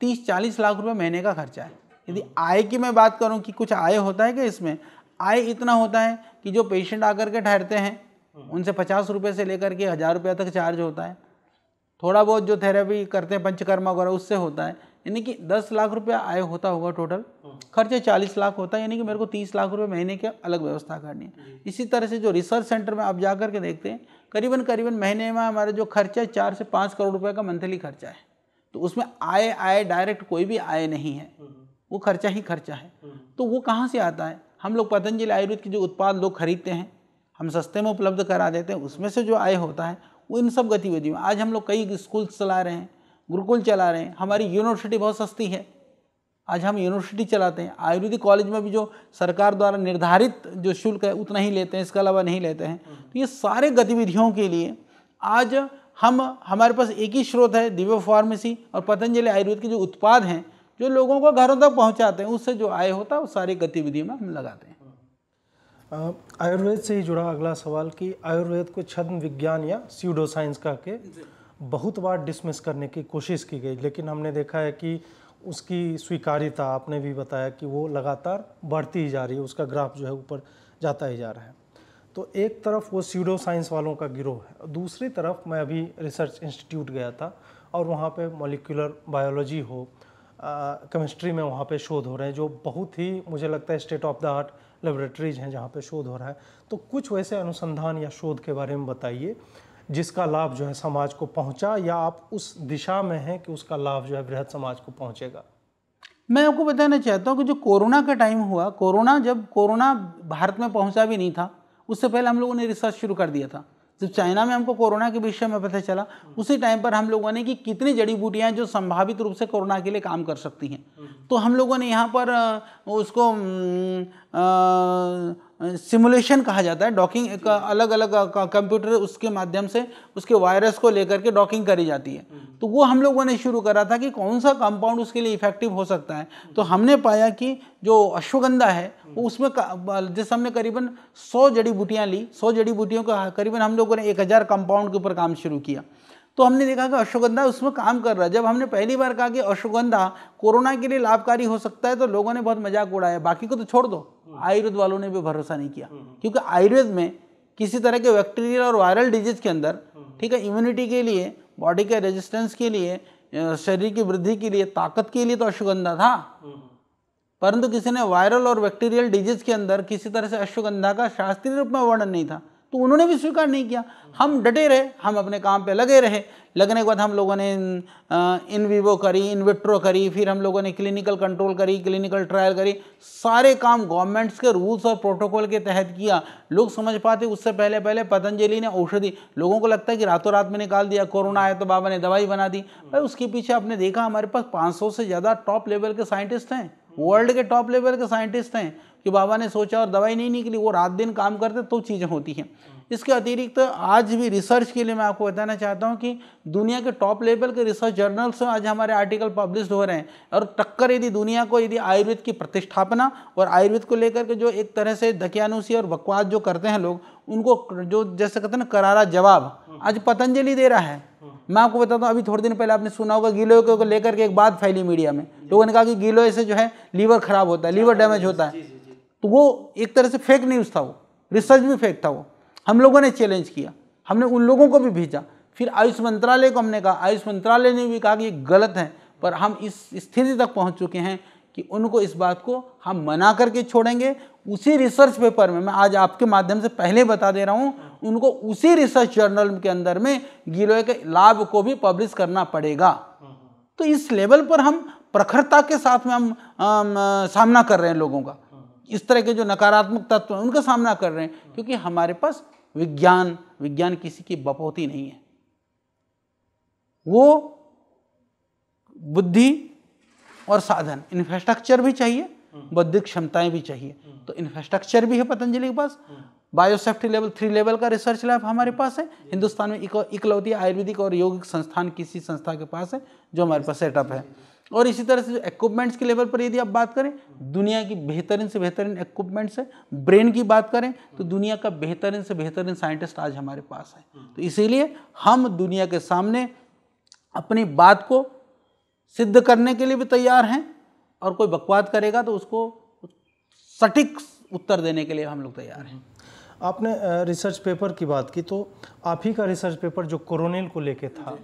तीस चालीस लाख रुपये महीने का खर्चा है यदि आय की मैं बात करूं कि कुछ आय होता है क्या इसमें आय इतना होता है कि जो पेशेंट आकर के ठहरते हैं उनसे पचास रुपये से लेकर के हज़ार रुपये तक चार्ज होता है थोड़ा बहुत जो थेरेपी करते हैं पंचकर्मा वगैरह उससे होता है यानी कि दस लाख रुपया आय होता होगा टोटल खर्चे चालीस लाख होता है यानी कि मेरे को तीस लाख रुपये महीने की अलग व्यवस्था करनी है इसी तरह से जो रिसर्च सेंटर में आप जा करके के देखते हैं करीबन करीबन महीने में हमारा जो खर्चा है चार से पाँच करोड़ रुपये का मंथली खर्चा है तो उसमें आय आय डायरेक्ट कोई भी आय नहीं है हम्म, हम्म। वो खर्चा ही खर्चा है हम्म। तो वो कहाँ से आता है हम लोग पतंजलि आयुर्वेद के जो उत्पाद लोग खरीदते हैं हम सस्ते में उपलब्ध करा देते हैं उसमें से जो आय होता है वो इन सब गतिविधियों में आज हम लोग कई स्कूल चला रहे हैं गुरुकुल चला रहे हैं हमारी यूनिवर्सिटी बहुत सस्ती है आज हम यूनिवर्सिटी चलाते हैं आयुर्वेदिक कॉलेज में भी जो सरकार द्वारा निर्धारित जो शुल्क है उतना ही लेते हैं इसके अलावा नहीं लेते हैं तो ये सारे गतिविधियों के लिए आज हम हमारे पास एक ही स्रोत है दिव्य फार्मेसी और पतंजलि आयुर्वेद के जो उत्पाद हैं जो लोगों को घरों तक पहुंचाते हैं उससे जो आय होता है वो सारी गतिविधि में हम लगाते हैं आयुर्वेद से ही जुड़ा अगला सवाल कि आयुर्वेद को छद्म विज्ञान या स्यूडो साइंस कह के बहुत बार डिसमिस करने की कोशिश की गई लेकिन हमने देखा है कि उसकी स्वीकार्यता आपने भी बताया कि वो लगातार बढ़ती ही जा रही है उसका ग्राफ जो है ऊपर जाता ही जा रहा है तो एक तरफ वो सीडो साइंस वालों का गिरोह है दूसरी तरफ मैं अभी रिसर्च इंस्टीट्यूट गया था और वहाँ पे मॉलिकुलर बायोलॉजी हो केमिस्ट्री में वहाँ पे शोध हो रहे हैं जो बहुत ही मुझे लगता है state of the art laboratories हैं जहाँ पे शोध हो रहा है तो कुछ वैसे अनुसंधान या शोध के बारे में बताइए जिसका लाभ जो है समाज को पहुँचा या आप उस दिशा में हैं कि उसका लाभ जो है बृहद समाज को पहुँचेगा मैं आपको बताना चाहता हूँ कि जो कोरोना का टाइम हुआ कोरोना जब कोरोना भारत में पहुँचा भी नहीं था उससे पहले हम लोगों ने रिसर्च शुरू कर दिया था जब चाइना में हमको कोरोना के विषय में पता चला उसी टाइम पर हम लोगों ने कि कितनी जड़ी बूटियाँ जो संभावित रूप से कोरोना के लिए काम कर सकती हैं हम्म। तो हम लोगों ने यहाँ पर उसको सिमुलेशन कहा जाता है डॉकिंग एक अलग अलग कंप्यूटर उसके माध्यम से उसके वायरस को लेकर के डॉकिंग करी जाती है हम्म। तो वो हम लोगों ने शुरू करा था कि कौन सा कंपाउंड उसके लिए इफेक्टिव हो सकता है तो हमने पाया कि जो अश्वगंधा है वो हम्म। उसमें जैसे हमने करीबन 100 जड़ी बूटियाँ ली 100 जड़ी बूटियों का करीबन हम लोगों ने एक कंपाउंड के ऊपर काम शुरू किया तो हमने देखा कि अश्वगंधा उसमें काम कर रहा है जब हमने पहली बार कहा कि अश्वगंधा कोरोना के लिए लाभकारी हो सकता है तो लोगों ने बहुत मजाक उड़ाया बाकी को तो छोड़ दो हम्म। आयुर्वेद वालों ने भी भरोसा नहीं किया हम्म। क्योंकि आयुर्वेद में किसी तरह के बैक्टीरियल और वायरल डिजीज के अंदर हम्म। ठीक है इम्यूनिटी के लिए बॉडी के रेजिस्टेंस के लिए शरीर की वृद्धि के लिए ताकत के लिए तो अश्वगंधा था परंतु किसी ने वायरल और बैक्टीरियल डिजीज के अंदर किसी तरह से अश्वगंधा का शास्त्रीय रूप में वर्णन नहीं था तो उन्होंने भी स्वीकार नहीं किया हम डटे रहे हम अपने काम पे लगे रहे लगने के बाद हम लोगों ने इन विवो करी इन विट्रो करी फिर हम लोगों ने क्लिनिकल कंट्रोल करी क्लिनिकल ट्रायल करी सारे काम गवर्नमेंट्स के रूल्स और प्रोटोकॉल के तहत किया लोग समझ पाते उससे पहले पहले पतंजलि ने औषधि लोगों को लगता है कि रातों रात में निकाल दिया कोरोना आया तो बाबा ने दवाई बना दी भाई उसके पीछे आपने देखा हमारे पास पाँच से ज़्यादा टॉप लेवल के साइंटिस्ट हैं वर्ल्ड के टॉप लेवल के साइंटिस्ट हैं कि बाबा ने सोचा और दवाई नहीं निकली वो रात दिन काम करते तो चीज़ें होती हैं इसके अतिरिक्त तो आज भी रिसर्च के लिए मैं आपको बताना चाहता हूँ कि दुनिया के टॉप लेवल के रिसर्च जर्नल्स में आज हमारे आर्टिकल पब्लिश हो रहे हैं और टक्कर यदि दुनिया को यदि आयुर्वेद की प्रतिष्ठापना और आयुर्वेद को लेकर के जो एक तरह से धकियानुसी और बकवास जो करते हैं लोग उनको जो जैसे कहते हैं ना करारा जवाब हम्म। आज पतंजलि दे रहा है हम्म। मैं आपको बताता हूँ अभी थोड़े दिन पहले आपने सुना होगा गिलोय को लेकर के एक बात फैली मीडिया में लोगों ने कहा कि गिलोय से जो है लीवर खराब होता है लीवर डैमेज होता है तो वो एक तरह से फेक न्यूज़ था वो रिसर्च भी फेक था वो हम लोगों ने चैलेंज किया हमने उन लोगों को भी भेजा फिर आयुष मंत्रालय को हमने कहा आयुष मंत्रालय ने भी कहा कि गलत है पर हम इस स्थिति तक पहुंच चुके हैं कि उनको इस बात को हम मना करके छोड़ेंगे उसी रिसर्च पेपर में मैं आज आपके माध्यम से पहले बता दे रहा हूँ उनको उसी रिसर्च जर्नल के अंदर में गिलोय के लाभ को भी पब्लिश करना पड़ेगा तो इस लेवल पर हम प्रखरता के साथ में हम आम, सामना कर रहे हैं लोगों का इस तरह के जो नकारात्मक तत्व हैं उनका सामना कर रहे हैं क्योंकि हमारे पास विज्ञान विज्ञान किसी की बपौती नहीं है वो बुद्धि और साधन इंफ्रास्ट्रक्चर भी चाहिए हम्म। बौद्धिक क्षमताएं भी चाहिए हम्म। तो इंफ्रास्ट्रक्चर भी है पतंजलि के पास बायोसेफ्टी लेवल थ्री लेवल का रिसर्च लैब हमारे हम्म। पास है हिंदुस्तान में इकलौती आयुर्वेदिक और योगिक संस्थान किसी संस्था के पास है जो हमारे पास सेटअप है और इसी तरह से जो इक्विपमेंट्स के लेवल पर यदि आप बात करें दुनिया की बेहतरीन से बेहतरीन इक्विपमेंट्स है ब्रेन की बात करें तो दुनिया का बेहतरीन से बेहतरीन साइंटिस्ट आज हमारे पास है तो इसीलिए हम दुनिया के सामने अपनी बात को सिद्ध करने के लिए भी तैयार हैं और कोई बकवाद करेगा तो उसको सटीक उत्तर देने के लिए हम लोग तैयार हैं आपने रिसर्च पेपर की बात की तो आप ही का रिसर्च पेपर जो कोरोनिल को लेके था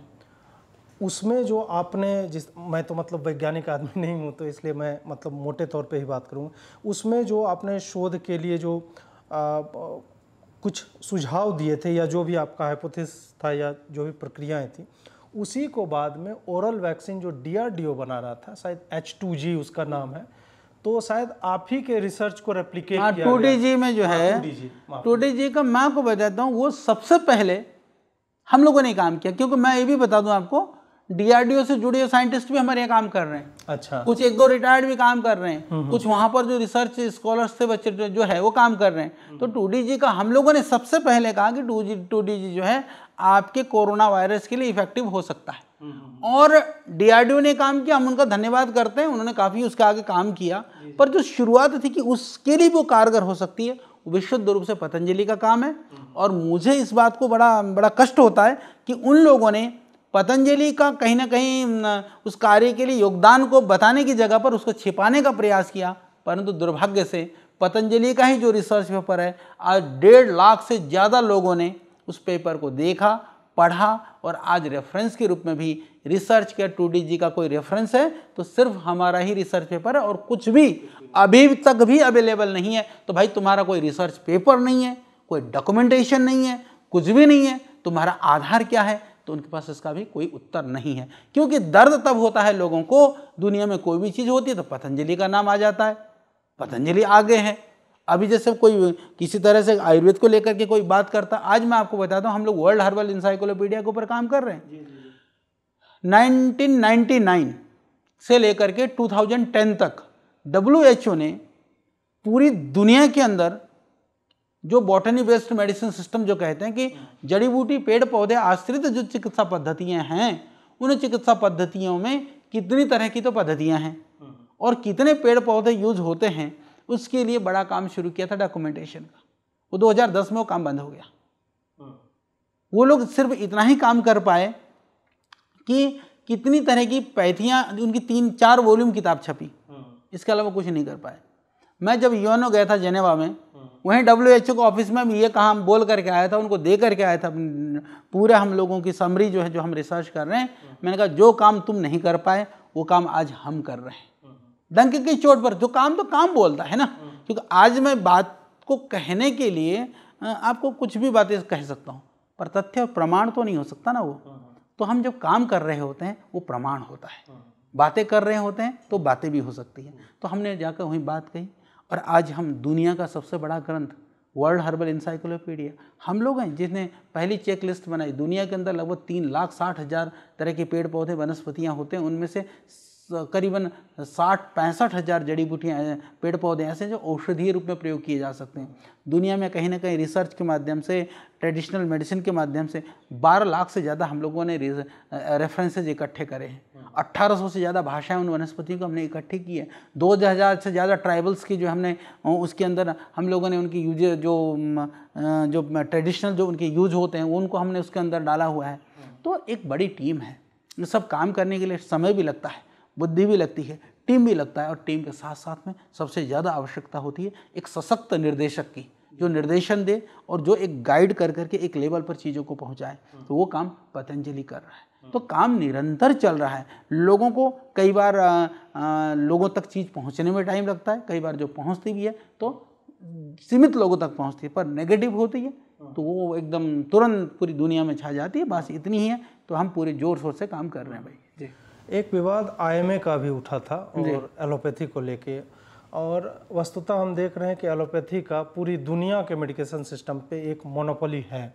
उसमें जो आपने जिस मैं तो मतलब वैज्ञानिक आदमी नहीं हूँ तो इसलिए मैं मतलब मोटे तौर पे ही बात करूँगा उसमें जो आपने शोध के लिए जो आ, कुछ सुझाव दिए थे या जो भी आपका हाइपोथेसिस था या जो भी प्रक्रियाएं थी उसी को बाद में ओरल वैक्सीन जो डीआरडीओ बना रहा था शायद एच टू जी उसका नाम है तो शायद आप ही के रिसर्च को रेप्लीकेट किया टू डी जी में जो है टू डी जी का मैं आपको बताता हूँ वो सबसे पहले हम लोगों ने काम किया क्योंकि मैं ये भी बता दूँ आपको डीआरडीओ से जुड़े हुए साइंटिस्ट भी हमारे यहाँ काम कर रहे हैं अच्छा कुछ एक दो रिटायर्ड भी काम कर रहे हैं हम्म, हम्म। कुछ वहाँ पर जो रिसर्च स्कॉलर्स थे बच्चे जो है वो काम कर रहे हैं तो टू का हम लोगों ने सबसे पहले कहा कि टू जी जो है आपके कोरोना वायरस के लिए इफेक्टिव हो सकता है हम्म, हम्म, हम्म। और डीआरडीओ ने काम किया हम उनका धन्यवाद करते हैं उन्होंने काफ़ी उसके आगे काम किया पर जो शुरुआत थी कि उसके लिए वो कारगर हो सकती है विशुद्ध रूप से पतंजलि का काम है और मुझे इस बात को बड़ा बड़ा कष्ट होता है कि उन लोगों ने पतंजलि का कहीं ना कहीं उस कार्य के लिए योगदान को बताने की जगह पर उसको छिपाने का प्रयास किया परंतु दुर्भाग्य से पतंजलि का ही जो रिसर्च पेपर है आज डेढ़ लाख से ज़्यादा लोगों ने उस पेपर को देखा पढ़ा और आज रेफरेंस के रूप में भी रिसर्च के टू डी का कोई रेफरेंस है तो सिर्फ हमारा ही रिसर्च पेपर है और कुछ भी अभी तक भी अवेलेबल नहीं है तो भाई तुम्हारा कोई रिसर्च पेपर नहीं है कोई डॉक्यूमेंटेशन नहीं है कुछ भी नहीं है तुम्हारा आधार क्या है तो उनके पास इसका भी कोई उत्तर नहीं है क्योंकि दर्द तब होता है लोगों को दुनिया में कोई भी चीज़ होती है तो पतंजलि का नाम आ जाता है पतंजलि आगे है अभी जैसे कोई किसी तरह से आयुर्वेद को लेकर के कोई बात करता आज मैं आपको बताता हूँ हम लोग वर्ल्ड हर्बल इंसाइक्लोपीडिया के ऊपर काम कर रहे हैं 1999 से लेकर के 2010 तक डब्ल्यू ने पूरी दुनिया के अंदर जो बॉटनी बेस्ड मेडिसिन सिस्टम जो कहते हैं कि जड़ी बूटी पेड़ पौधे आश्रित जो चिकित्सा पद्धतियाँ हैं उन चिकित्सा पद्धतियों में कितनी तरह की तो पद्धतियाँ हैं हाँ। और कितने पेड़ पौधे यूज होते हैं उसके लिए बड़ा काम शुरू किया था डॉक्यूमेंटेशन का वो 2010 में वो काम बंद हो गया हाँ। वो लोग सिर्फ इतना ही काम कर पाए कि कितनी तरह की पैथियाँ उनकी तीन चार वॉल्यूम किताब छपी हाँ। इसके अलावा कुछ नहीं कर पाए मैं जब यूएनओ गया था जेनेवा में हाँ। वहीं डब्ल्यू एच ओ के ऑफिस में ये कहा बोल करके आया था उनको दे करके आया था पूरे हम लोगों की समरी जो है जो हम रिसर्च कर रहे हैं मैंने कहा जो काम तुम नहीं कर पाए वो काम आज हम कर रहे हैं डंके की चोट पर जो काम तो काम बोलता है ना हम्म। क्योंकि आज मैं बात को कहने के लिए आपको कुछ भी बातें कह सकता हूँ पर तथ्य और प्रमाण तो नहीं हो सकता ना वो हम्म, हम्म। तो हम जब काम कर रहे होते हैं वो प्रमाण होता है बातें कर रहे होते हैं तो बातें भी हो सकती हैं तो हमने जाकर वहीं बात कही और आज हम दुनिया का सबसे बड़ा ग्रंथ वर्ल्ड हर्बल इंसाइक्लोपीडिया हम लोग हैं जिसने पहली चेक लिस्ट बनाई दुनिया के अंदर लगभग तीन लाख साठ हज़ार तरह के पेड़ पौधे वनस्पतियाँ होते हैं उनमें से करीबन साठ पैंसठ हज़ार जड़ी बूटियाँ पेड़ पौधे ऐसे जो औषधीय रूप में प्रयोग किए जा सकते हैं दुनिया में कहीं ना कहीं रिसर्च के माध्यम से ट्रेडिशनल मेडिसिन के माध्यम से 12 लाख से ज़्यादा हम लोगों ने रेफरेंसेज इकट्ठे करे हैं 1800 से ज़्यादा भाषाएं उन वनस्पतियों को हमने इकट्ठी की है दो हज़ार से ज़्यादा ट्राइबल्स की जो हमने उसके अंदर हम लोगों ने उनकी यूज जो जो ट्रेडिशनल जो उनके यूज होते हैं उनको हमने उसके अंदर डाला हुआ है तो एक बड़ी टीम है सब काम करने के लिए समय भी लगता है बुद्धि भी लगती है टीम भी लगता है और टीम के साथ साथ में सबसे ज़्यादा आवश्यकता होती है एक सशक्त निर्देशक की जो निर्देशन दे और जो एक गाइड कर करके एक लेवल पर चीज़ों को पहुंचाए तो वो काम पतंजलि कर रहा है तो काम निरंतर चल रहा है लोगों को कई बार आ, आ, लोगों तक चीज़ पहुंचने में टाइम लगता है कई बार जो पहुंचती भी है तो सीमित लोगों तक पहुंचती है पर नेगेटिव होती है तो वो एकदम तुरंत पूरी दुनिया में छा जाती है बस इतनी ही है तो हम पूरे ज़ोर शोर से काम कर रहे हैं भाई जी एक विवाद आईएमए का भी उठा था और एलोपैथी को लेके और वस्तुतः हम देख रहे हैं कि एलोपैथी का पूरी दुनिया के मेडिकेशन सिस्टम पे एक मोनोपोली है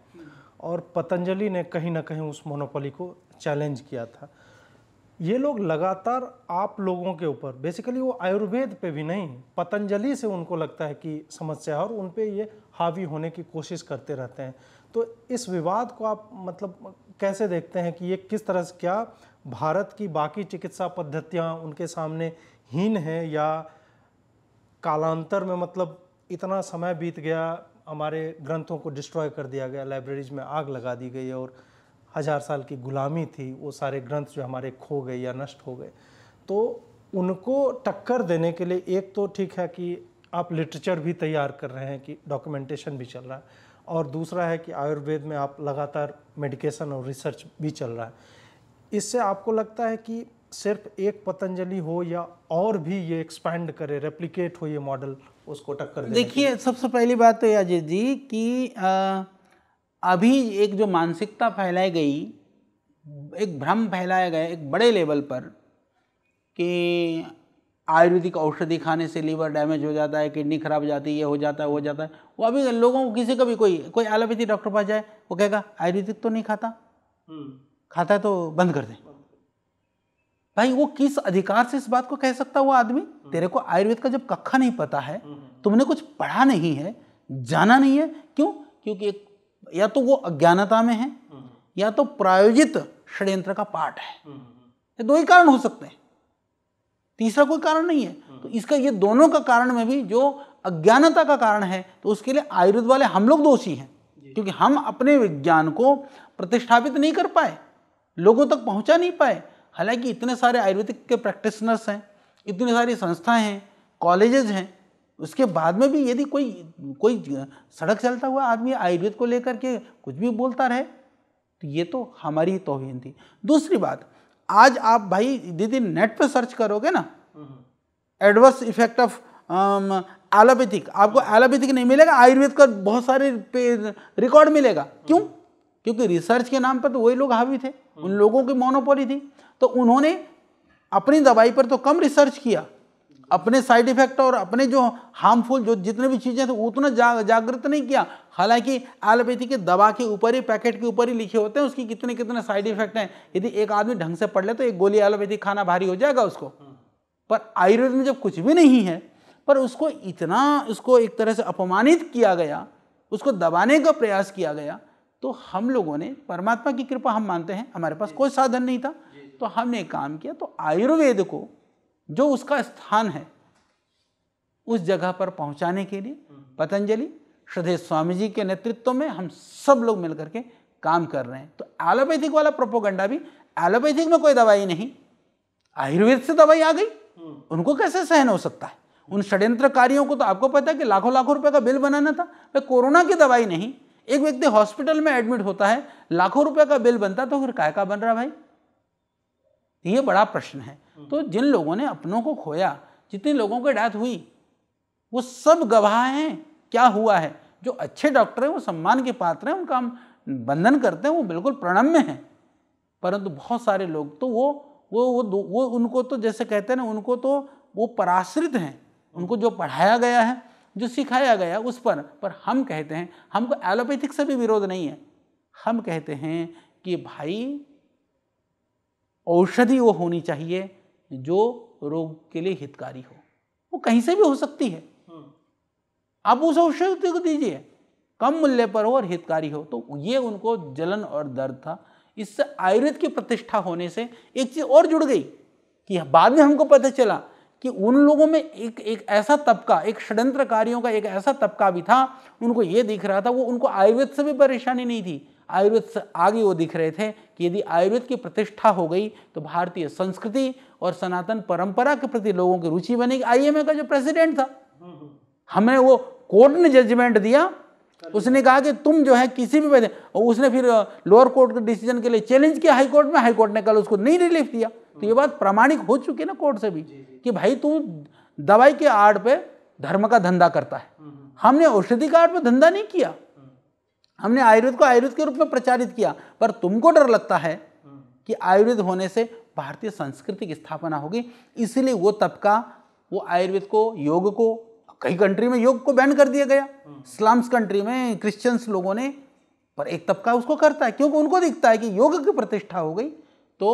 और पतंजलि ने कहीं ना कहीं उस मोनोपोली को चैलेंज किया था ये लोग लगातार आप लोगों के ऊपर बेसिकली वो आयुर्वेद पे भी नहीं पतंजलि से उनको लगता है कि समस्या है और उन पर ये हावी होने की कोशिश करते रहते हैं तो इस विवाद को आप मतलब कैसे देखते हैं कि ये किस तरह से क्या भारत की बाकी चिकित्सा पद्धतियाँ उनके सामने हीन हैं या कालांतर में मतलब इतना समय बीत गया हमारे ग्रंथों को डिस्ट्रॉय कर दिया गया लाइब्रेरीज में आग लगा दी गई और हज़ार साल की गुलामी थी वो सारे ग्रंथ जो हमारे खो गए या नष्ट हो गए तो उनको टक्कर देने के लिए एक तो ठीक है कि आप लिटरेचर भी तैयार कर रहे हैं कि डॉक्यूमेंटेशन भी चल रहा है और दूसरा है कि आयुर्वेद में आप लगातार मेडिकेशन और रिसर्च भी चल रहा है इससे आपको लगता है कि सिर्फ एक पतंजलि हो या और भी ये एक्सपैंड करे रेप्लीकेट हो ये मॉडल उसको टक्कर देखिए सबसे पहली बात तो ये अजय जी कि आ, अभी एक जो मानसिकता फैलाई गई एक भ्रम फैलाया गया एक बड़े लेवल पर कि आयुर्वेदिक औषधि खाने से लीवर डैमेज हो जाता है किडनी खराब हो जाती है ये हो जाता है वो हो जाता है वो अभी लोगों को किसी का भी कोई कोई एलोपैथी डॉक्टर पास जाए वो कहेगा आयुर्वेदिक तो नहीं खाता हम्म। खाता है तो बंद कर दे भाई वो किस अधिकार से इस बात को कह सकता वो आदमी हम्म। तेरे को आयुर्वेद का जब कक्खा नहीं पता है हम्म, हम्म। तुमने कुछ पढ़ा नहीं है जाना नहीं है क्यों क्योंकि एक या तो वो अज्ञानता में है या तो प्रायोजित षड्यंत्र का पाठ है ये दो ही कारण हो सकते हैं तीसरा कोई कारण नहीं है तो इसका ये दोनों का कारण में भी जो अज्ञानता का कारण है तो उसके लिए आयुर्वेद वाले हम लोग दोषी हैं क्योंकि हम अपने विज्ञान को प्रतिष्ठापित नहीं कर पाए लोगों तक पहुंचा नहीं पाए हालांकि इतने सारे आयुर्वेदिक के प्रैक्टिशनर्स हैं इतनी सारी संस्थाएं हैं कॉलेजेज हैं उसके बाद में भी यदि कोई कोई सड़क चलता हुआ आदमी आयुर्वेद को लेकर के कुछ भी बोलता रहे तो ये तो हमारी तोहिन थी दूसरी बात आज आप भाई दीदी नेट पर सर्च करोगे ना एडवर्स इफेक्ट ऑफ एलोपैथिक आपको एलोपैथिक नहीं मिलेगा आयुर्वेद का बहुत सारे रिकॉर्ड मिलेगा क्यों क्योंकि रिसर्च के नाम पर तो वही लोग हावी थे उन हम्म। लोगों की मोनोपोली थी तो उन्होंने अपनी दवाई पर तो कम रिसर्च किया अपने साइड इफेक्ट और अपने जो हार्मफुल जो जितने भी चीज़ें थी उतना जा, जागृत नहीं किया हालांकि एलोपैथी के दवा के ऊपर ही पैकेट के ऊपर ही लिखे होते हैं उसकी कितने कितने साइड इफेक्ट हैं यदि एक आदमी ढंग से पढ़ ले तो एक गोली एलोपैथी खाना भारी हो जाएगा उसको हम्म। पर आयुर्वेद में जब कुछ भी नहीं है पर उसको इतना उसको एक तरह से अपमानित किया गया उसको दबाने का प्रयास किया गया तो हम लोगों ने परमात्मा की कृपा हम मानते हैं हमारे पास कोई साधन नहीं था तो हमने काम किया तो आयुर्वेद को जो उसका स्थान है उस जगह पर पहुंचाने के लिए हम्म। पतंजलि श्रद्धे स्वामी जी के नेतृत्व में हम सब लोग मिलकर के काम कर रहे हैं तो एलोपैथिक वाला प्रोपोगंडा भी एलोपैथिक में कोई दवाई नहीं आयुर्वेद से दवाई आ गई हम्म। उनको कैसे सहन हो सकता है उन षड्यंत्रकारियों को तो आपको पता है कि लाखों लाखों रुपए का बिल बनाना था भाई कोरोना की दवाई नहीं एक व्यक्ति हॉस्पिटल में एडमिट होता है लाखों रुपए का बिल बनता तो फिर काय का बन रहा भाई ये बड़ा प्रश्न है तो हम्म। जिन लोगों ने अपनों को खोया जितने लोगों की डेथ हुई वो सब गवाह हैं क्या हुआ है जो अच्छे डॉक्टर हैं वो सम्मान के पात्र हैं उनका हम बंधन करते हैं वो बिल्कुल प्रणम्य है परंतु बहुत सारे लोग तो वो वो वो वो उनको तो जैसे कहते हैं ना उनको तो वो पराश्रित हैं उनको जो पढ़ाया गया है जो सिखाया गया उस पर पर हम कहते हैं हमको एलोपैथिक से भी विरोध नहीं है हम कहते हैं कि भाई औषधि वो होनी चाहिए जो रोग के लिए हितकारी हो वो कहीं से भी हो सकती है हम्म। आप उस औषधि को दीजिए कम मूल्य पर हो और हितकारी हो तो ये उनको जलन और दर्द था इससे आयुर्वेद की प्रतिष्ठा होने से एक चीज़ और जुड़ गई कि बाद में हमको पता चला कि उन लोगों में एक एक ऐसा तबका एक षडंत्रकारियों का एक ऐसा तबका भी था उनको ये दिख रहा था वो उनको आयुर्वेद से भी परेशानी नहीं थी आयुर्वेद से आगे वो दिख रहे थे कि यदि आयुर्वेद की प्रतिष्ठा हो गई तो भारतीय संस्कृति और सनातन परंपरा के प्रति लोगों की रुचि बनेगी आईएमए का जो प्रेसिडेंट था हमें वो कोर्ट ने जजमेंट दिया उसने कहा कि तुम जो है किसी भी उसने फिर लोअर कोर्ट के डिसीजन के लिए चैलेंज किया हाईकोर्ट में हाईकोर्ट ने कल उसको नहीं रिलीफ दिया तो ये बात प्रामाणिक हो चुकी है ना कोर्ट से भी कि भाई तू दवाई के आड़ पे धर्म का धंधा करता है हम्म, हम्म। हमने औषधि का आड़ पे धंधा नहीं किया हम्म। हमने आयुर्वेद को आयुर्वेद के रूप में प्रचारित किया पर तुमको डर लगता है कि आयुर्वेद होने से भारतीय संस्कृति की स्थापना होगी इसीलिए वो तबका वो आयुर्वेद को योग को कई कंट्री में योग को बैन कर दिया गया स्लम्स कंट्री में क्रिश्चियंस लोगों ने पर एक तबका उसको करता है क्योंकि उनको दिखता है कि योग की प्रतिष्ठा हो गई तो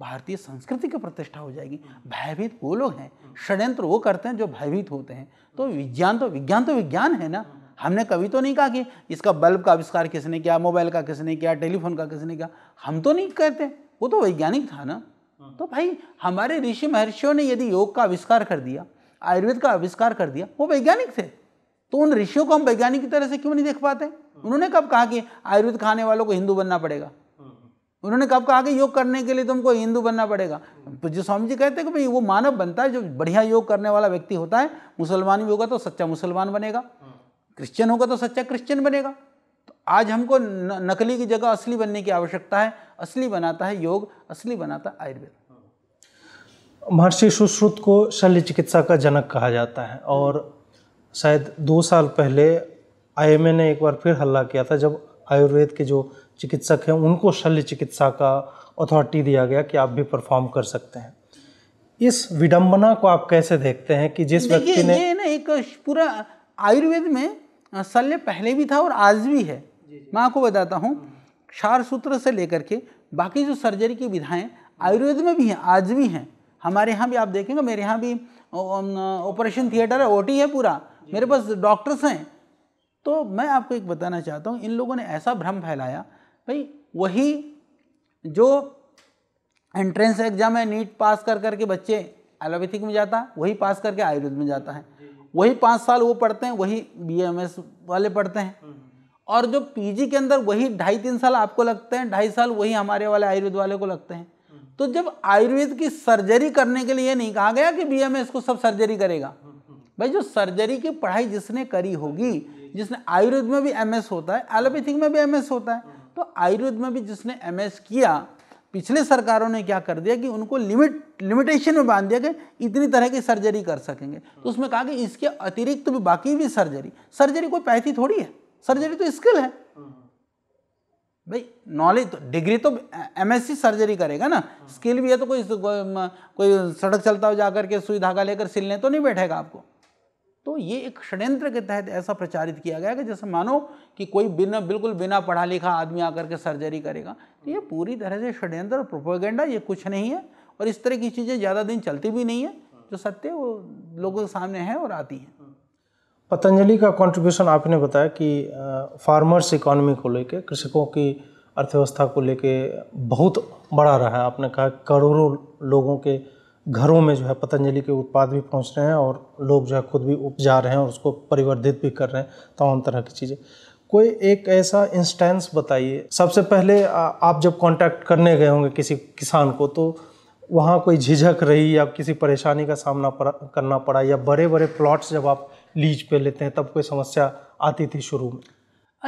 भारतीय संस्कृति की प्रतिष्ठा हो जाएगी भयभीत वो लोग हैं षड्यंत्र वो करते हैं जो भयभीत होते हैं तो विज्ञान तो विज्ञान तो विज्ञान है ना हमने कभी तो नहीं कहा कि इसका बल्ब का आविष्कार किसने किया मोबाइल का किसने किया टेलीफोन का किसने किया हम तो नहीं कहते वो तो वैज्ञानिक था ना तो भाई हमारे ऋषि महर्षियों ने यदि योग का आविष्कार कर दिया आयुर्वेद का आविष्कार कर दिया वो वैज्ञानिक थे तो उन ऋषियों को हम वैज्ञानिक की तरह से क्यों नहीं देख पाते उन्होंने कब कहा कि आयुर्वेद खाने वालों को हिंदू बनना पड़ेगा उन्होंने कब कहा कि योग करने के लिए तुमको हिंदू बनना पड़ेगा तो जो स्वामी जी कहते हैं कि भाई वो मानव बनता है जो बढ़िया योग करने वाला व्यक्ति होता है मुसलमान भी होगा तो सच्चा मुसलमान बनेगा क्रिश्चियन होगा तो सच्चा क्रिश्चियन बनेगा तो आज हमको नकली की जगह असली बनने की आवश्यकता है असली बनाता है योग असली बनाता है आयुर्वेद महर्षि सुश्रुत को शल्य चिकित्सा का जनक कहा जाता है और शायद दो साल पहले आई ने एक बार फिर हल्ला किया था जब आयुर्वेद के जो चिकित्सक हैं उनको शल्य चिकित्सा का अथॉरिटी दिया गया कि आप भी परफॉर्म कर सकते हैं इस विडंबना को आप कैसे देखते हैं कि जिस व्यक्ति ने ये ना एक पूरा आयुर्वेद में शल्य पहले भी था और आज भी है मैं आपको बताता हूँ क्षार सूत्र से लेकर के बाकी जो सर्जरी की विधाएं आयुर्वेद में भी हैं आज भी हैं हमारे यहाँ भी आप देखेंगे मेरे यहाँ भी ऑपरेशन थिएटर है ओटी है पूरा मेरे पास डॉक्टर्स हैं तो मैं आपको एक बताना चाहता हूँ इन लोगों ने ऐसा भ्रम फैलाया भाई वही जो एंट्रेंस एग्जाम है नीट पास कर करके बच्चे एलोपैथिक में जाता है वही पास करके आयुर्वेद में जाता है वही पाँच साल वो पढ़ते हैं वही बीएमएस वाले पढ़ते हैं हम्म, हम्म। और जो पीजी के अंदर वही ढाई तीन साल आपको लगते हैं ढाई साल वही हमारे वाले आयुर्वेद वाले को लगते हैं हम्म। तो जब आयुर्वेद की सर्जरी करने के लिए नहीं कहा गया कि बीएमएस को सब सर्जरी करेगा भाई जो सर्जरी की पढ़ाई जिसने करी होगी जिसने आयुर्वेद में भी एम होता है एलोपैथिक में भी एम होता है तो आयुर्वेद में भी जिसने एम किया पिछले सरकारों ने क्या कर दिया कि उनको लिमिट लिमिटेशन में बांध दिया कि इतनी तरह की सर्जरी कर सकेंगे तो उसमें कहा कि इसके अतिरिक्त तो भी बाकी भी सर्जरी सर्जरी कोई पैथी थोड़ी है सर्जरी तो स्किल है भाई नॉलेज तो डिग्री तो एमएससी सर्जरी करेगा ना स्किल भी है तो कोई कोई सड़क चलता हो जाकर के सुई धागा लेकर सिलने तो नहीं बैठेगा आपको तो ये एक षड्यंत्र के तहत ऐसा प्रचारित किया गया कि जैसे मानो कि कोई बिना बिल्कुल बिना पढ़ा लिखा आदमी आकर के सर्जरी करेगा तो ये पूरी तरह से षड्यंत्र और प्रोपोगेंडा ये कुछ नहीं है और इस तरह की चीज़ें ज़्यादा दिन चलती भी नहीं है जो सत्य वो लोगों के सामने है और आती है पतंजलि का कंट्रीब्यूशन आपने बताया कि फार्मर्स इकोनॉमी को लेकर कृषकों की अर्थव्यवस्था को लेकर बहुत बड़ा रहा है आपने कहा करोड़ों लोगों के घरों में जो है पतंजलि के उत्पाद भी पहुंच रहे हैं और लोग जो है खुद भी उपजा रहे हैं और उसको परिवर्धित भी कर रहे हैं तमाम तरह की चीज़ें कोई एक ऐसा इंस्टेंस बताइए सबसे पहले आ, आप जब कांटेक्ट करने गए होंगे किसी किसान को तो वहाँ कोई झिझक रही या किसी परेशानी का सामना करना पड़ा या बड़े बड़े प्लॉट्स जब आप लीज पे लेते हैं तब कोई समस्या आती थी शुरू में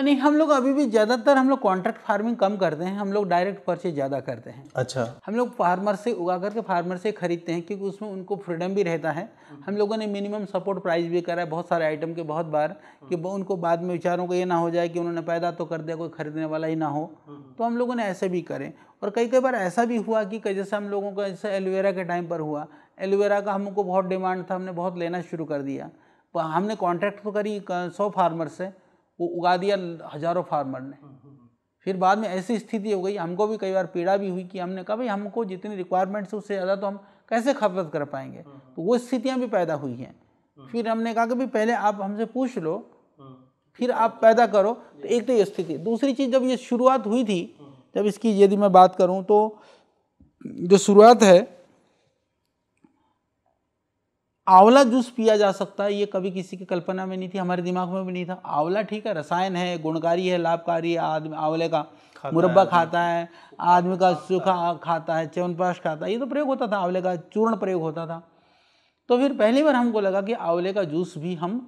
नहीं हम लोग अभी भी ज़्यादातर हम लोग कॉन्ट्रैक्ट फार्मिंग कम करते हैं हम लोग डायरेक्ट परचेज ज़्यादा करते हैं अच्छा हम लोग फार्मर से उगा करके फार्मर से खरीदते हैं क्योंकि उसमें उनको फ्रीडम भी रहता है हम लोगों ने मिनिमम सपोर्ट प्राइस भी करा है बहुत सारे आइटम के बहुत बार कि उनको बाद में विचारों को ये ना हो जाए कि उन्होंने पैदा तो कर दिया कोई खरीदने वाला ही ना हो तो हम लोगों ने ऐसे भी करें और कई कई बार ऐसा भी हुआ कि जैसे हम लोगों का जैसे एलोवेरा के टाइम पर हुआ एलोवेरा का हमको बहुत डिमांड था हमने बहुत लेना शुरू कर दिया हमने कॉन्ट्रैक्ट तो करी सौ फार्मर से वो उगा दिया हज़ारों फार्मर ने फिर बाद में ऐसी स्थिति हो गई हमको भी कई बार पीड़ा भी हुई कि हमने कहा भाई हमको जितनी रिक्वायरमेंट्स उससे ज़्यादा तो हम कैसे खपत कर पाएंगे तो वो स्थितियाँ भी पैदा हुई हैं फिर हमने कहा कि भाई पहले आप हमसे पूछ लो फिर आप पैदा करो तो एक तो ये स्थिति दूसरी चीज़ जब ये शुरुआत हुई थी जब इसकी यदि मैं बात करूँ तो जो शुरुआत है आंवला जूस पिया जा सकता है ये कभी किसी की कल्पना में नहीं थी हमारे दिमाग में भी नहीं था आंवला ठीक है रसायन है गुणकारी है लाभकारी है आदमी आंवले का मुरब्बा हाँ। खाता है आदमी का सूखा खाता है च्यवनप्राश खाता है ये तो प्रयोग होता था आंवले का चूर्ण प्रयोग होता था तो फिर पहली बार हमको लगा कि आंवले का जूस भी हम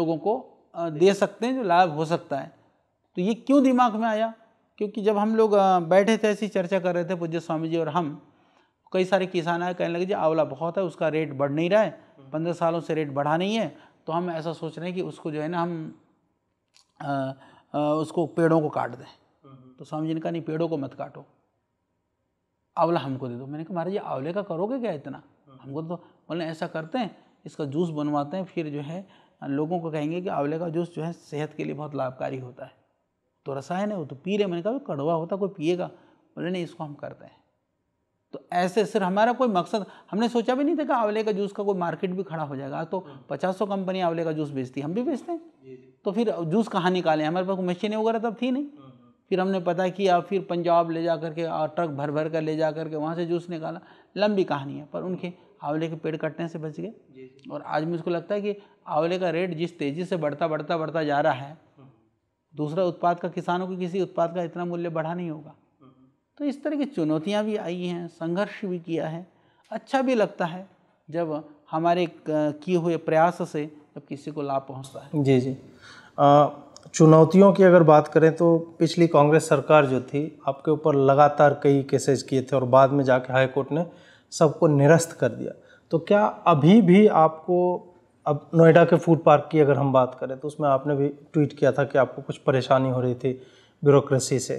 लोगों को दे सकते हैं जो लाभ हो सकता है तो ये क्यों दिमाग में आया क्योंकि जब हम लोग बैठे थे ऐसी चर्चा कर रहे थे पूज्य स्वामी जी और हम कई सारे किसान आए कहने लगे जी आंवला बहुत है उसका रेट बढ़ नहीं रहा है पंद्रह सालों से रेट बढ़ा नहीं है तो हम ऐसा सोच रहे हैं कि उसको जो है ना हम आ, आ, उसको पेड़ों को काट दें तो हम्म। स्वामी जी ने कहा नहीं पेड़ों को मत काटो आंवला हमको दे दो मैंने कहा महाराज जी आंवले का करोगे क्या इतना हम्म। हमको तो बोले ऐसा करते हैं इसका जूस बनवाते हैं फिर जो है लोगों को कहेंगे कि आंवले का जूस जो है सेहत के लिए बहुत लाभकारी होता है तो रसायन है वो तो पी रहे मैंने कहा कड़वा होता कोई पिएगा बोले नहीं इसको हम करते हैं तो ऐसे सर हमारा कोई मकसद हमने सोचा भी नहीं था कि आंवले का जूस का कोई मार्केट भी खड़ा हो जाएगा तो हाँ। पचास सौ कंपनी आंवले का जूस बेचती हम भी बेचते हैं तो फिर जूस कहाँ निकाले हमारे पास मशीनें वगैरह तब थी नहीं हाँ, हाँ। फिर हमने पता किया फिर पंजाब ले जा करके और ट्रक भर भर कर ले जा करके वहाँ से जूस निकाला लंबी कहानी है पर उनके आंवले के पेड़ कटने से बच गए और आज मुझको लगता है कि आंवले का रेट जिस तेज़ी से बढ़ता बढ़ता बढ़ता जा रहा है दूसरा उत्पाद का किसानों के किसी उत्पाद का इतना मूल्य बढ़ा नहीं होगा तो इस तरह की चुनौतियाँ भी आई हैं संघर्ष भी किया है अच्छा भी लगता है जब हमारे किए हुए प्रयास से जब किसी को लाभ पहुँचता है जी जी आ, चुनौतियों की अगर बात करें तो पिछली कांग्रेस सरकार जो थी आपके ऊपर लगातार कई केसेज किए थे और बाद में जाके हाईकोर्ट ने सबको निरस्त कर दिया तो क्या अभी भी आपको अब नोएडा के फूड पार्क की अगर हम बात करें तो उसमें आपने भी ट्वीट किया था कि आपको कुछ परेशानी हो रही थी ब्यूरोक्रेसी से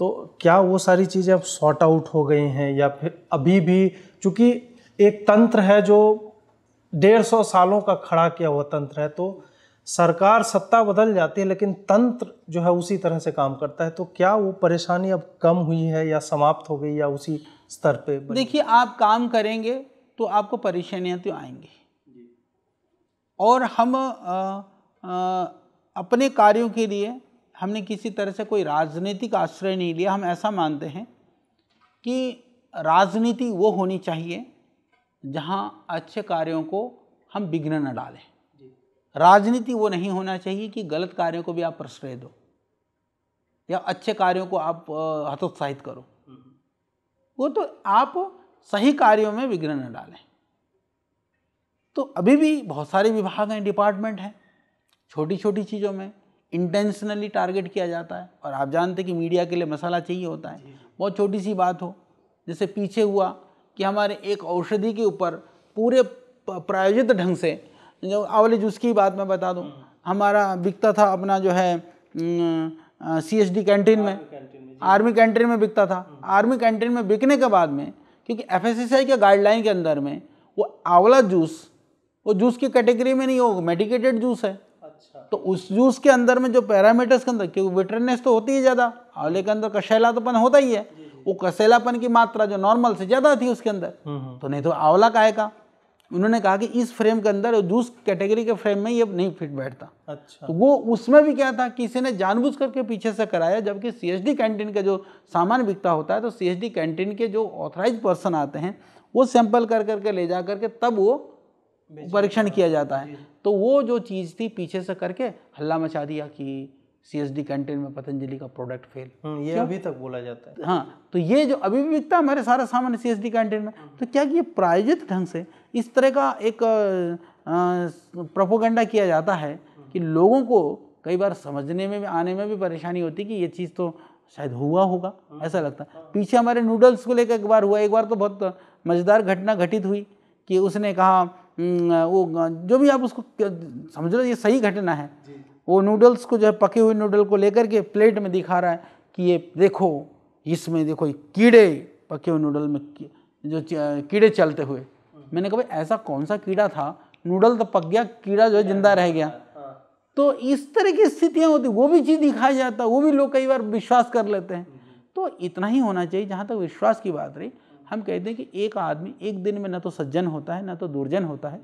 तो क्या वो सारी चीज़ें अब सॉर्ट आउट हो गई हैं या फिर अभी भी चूँकि एक तंत्र है जो डेढ़ सौ सालों का खड़ा किया हुआ तंत्र है तो सरकार सत्ता बदल जाती है लेकिन तंत्र जो है उसी तरह से काम करता है तो क्या वो परेशानी अब कम हुई है या समाप्त हो गई या उसी स्तर पे देखिए आप काम करेंगे तो आपको परेशानियां तो आएंगी और हम आ, आ, अपने कार्यों के लिए हमने किसी तरह से कोई राजनीतिक आश्रय नहीं लिया हम ऐसा मानते हैं कि राजनीति वो होनी चाहिए जहाँ अच्छे कार्यों को हम विघ्न न डालें राजनीति वो नहीं होना चाहिए कि गलत कार्यों को भी आप प्रश्रय दो या अच्छे कार्यों को आप हतोत्साहित करो हम्म, हम्म। वो तो आप सही कार्यों में विघ्न न डालें तो अभी भी बहुत सारे विभाग हैं डिपार्टमेंट हैं छोटी छोटी चीज़ों में इंटेंशनली टारगेट किया जाता है और आप जानते कि मीडिया के लिए मसाला चाहिए होता है बहुत छोटी सी बात हो जैसे पीछे हुआ कि हमारे एक औषधि के ऊपर पूरे प्रायोजित ढंग से जो आंवले जूस की बात मैं बता दूँ हम्म। हमारा बिकता था अपना जो है सी एस डी कैंटीन में आर्मी कैंटीन में बिकता था आर्मी हम्म। कैंटीन में बिकने के बाद में क्योंकि एफ एस एस आई के गाइडलाइन के अंदर में वो आंवला जूस वो जूस की कैटेगरी में नहीं हो मेडिकेटेड जूस है अच्छा। तो उस जूस के अंदर में जो पैरामीटर्स के अंदर क्योंकि विटरनेस तो होती है ज़्यादा आंवले के अंदर तोपन होता ही है वो कसैलापन की मात्रा जो नॉर्मल से ज़्यादा थी उसके अंदर हम्म, हम्म। तो नहीं तो आंवला का आएगा उन्होंने कहा कि इस फ्रेम के अंदर जूस कैटेगरी के फ्रेम में ये नहीं फिट बैठता अच्छा तो वो उसमें भी क्या था किसी ने जानबूझ करके पीछे से कराया जबकि सी कैंटीन का जो सामान बिकता होता है तो सी कैंटीन के जो ऑथराइज पर्सन आते हैं वो सैंपल कर करके ले जा करके तब वो परीक्षण किया जाता है तो वो जो चीज़ थी पीछे से करके हल्ला मचा दिया कि सी एस डी कैंटीन में पतंजलि का प्रोडक्ट हम्म, फेल ये अभी तक बोला जाता है हाँ तो ये जो अभी भी बिकता है हमारे सारा सामान सी एस डी कैंटीन में तो क्या कि ये प्रायोजित ढंग से इस तरह का एक प्रोपोगंडा किया जाता है कि लोगों को कई बार समझने में भी आने में भी परेशानी होती कि ये चीज़ तो शायद हुआ होगा हम्म। ऐसा लगता पीछे हमारे नूडल्स को लेकर एक बार हुआ एक बार तो बहुत मज़ेदार घटना घटित हुई कि उसने कहा हम्म, वो जो भी आप उसको समझ लो ये सही घटना है वो नूडल्स को जो है पके हुए नूडल को लेकर के प्लेट में दिखा रहा है कि ये देखो इसमें देखो ये कीड़े पके हुए नूडल में जो कीड़े चलते हुए हम्म। मैंने कहा भाई ऐसा कौन सा कीड़ा था नूडल तो पक गया कीड़ा जो है जिंदा रह गया हाँ। तो इस तरह की स्थितियाँ होती वो भी चीज़ दिखाया जाता है वो भी लोग कई बार विश्वास कर लेते हैं हम्म। तो इतना ही होना चाहिए जहाँ तक विश्वास की बात रही हम कहते हैं कि एक आदमी एक दिन में ना तो सज्जन होता है ना तो दुर्जन होता है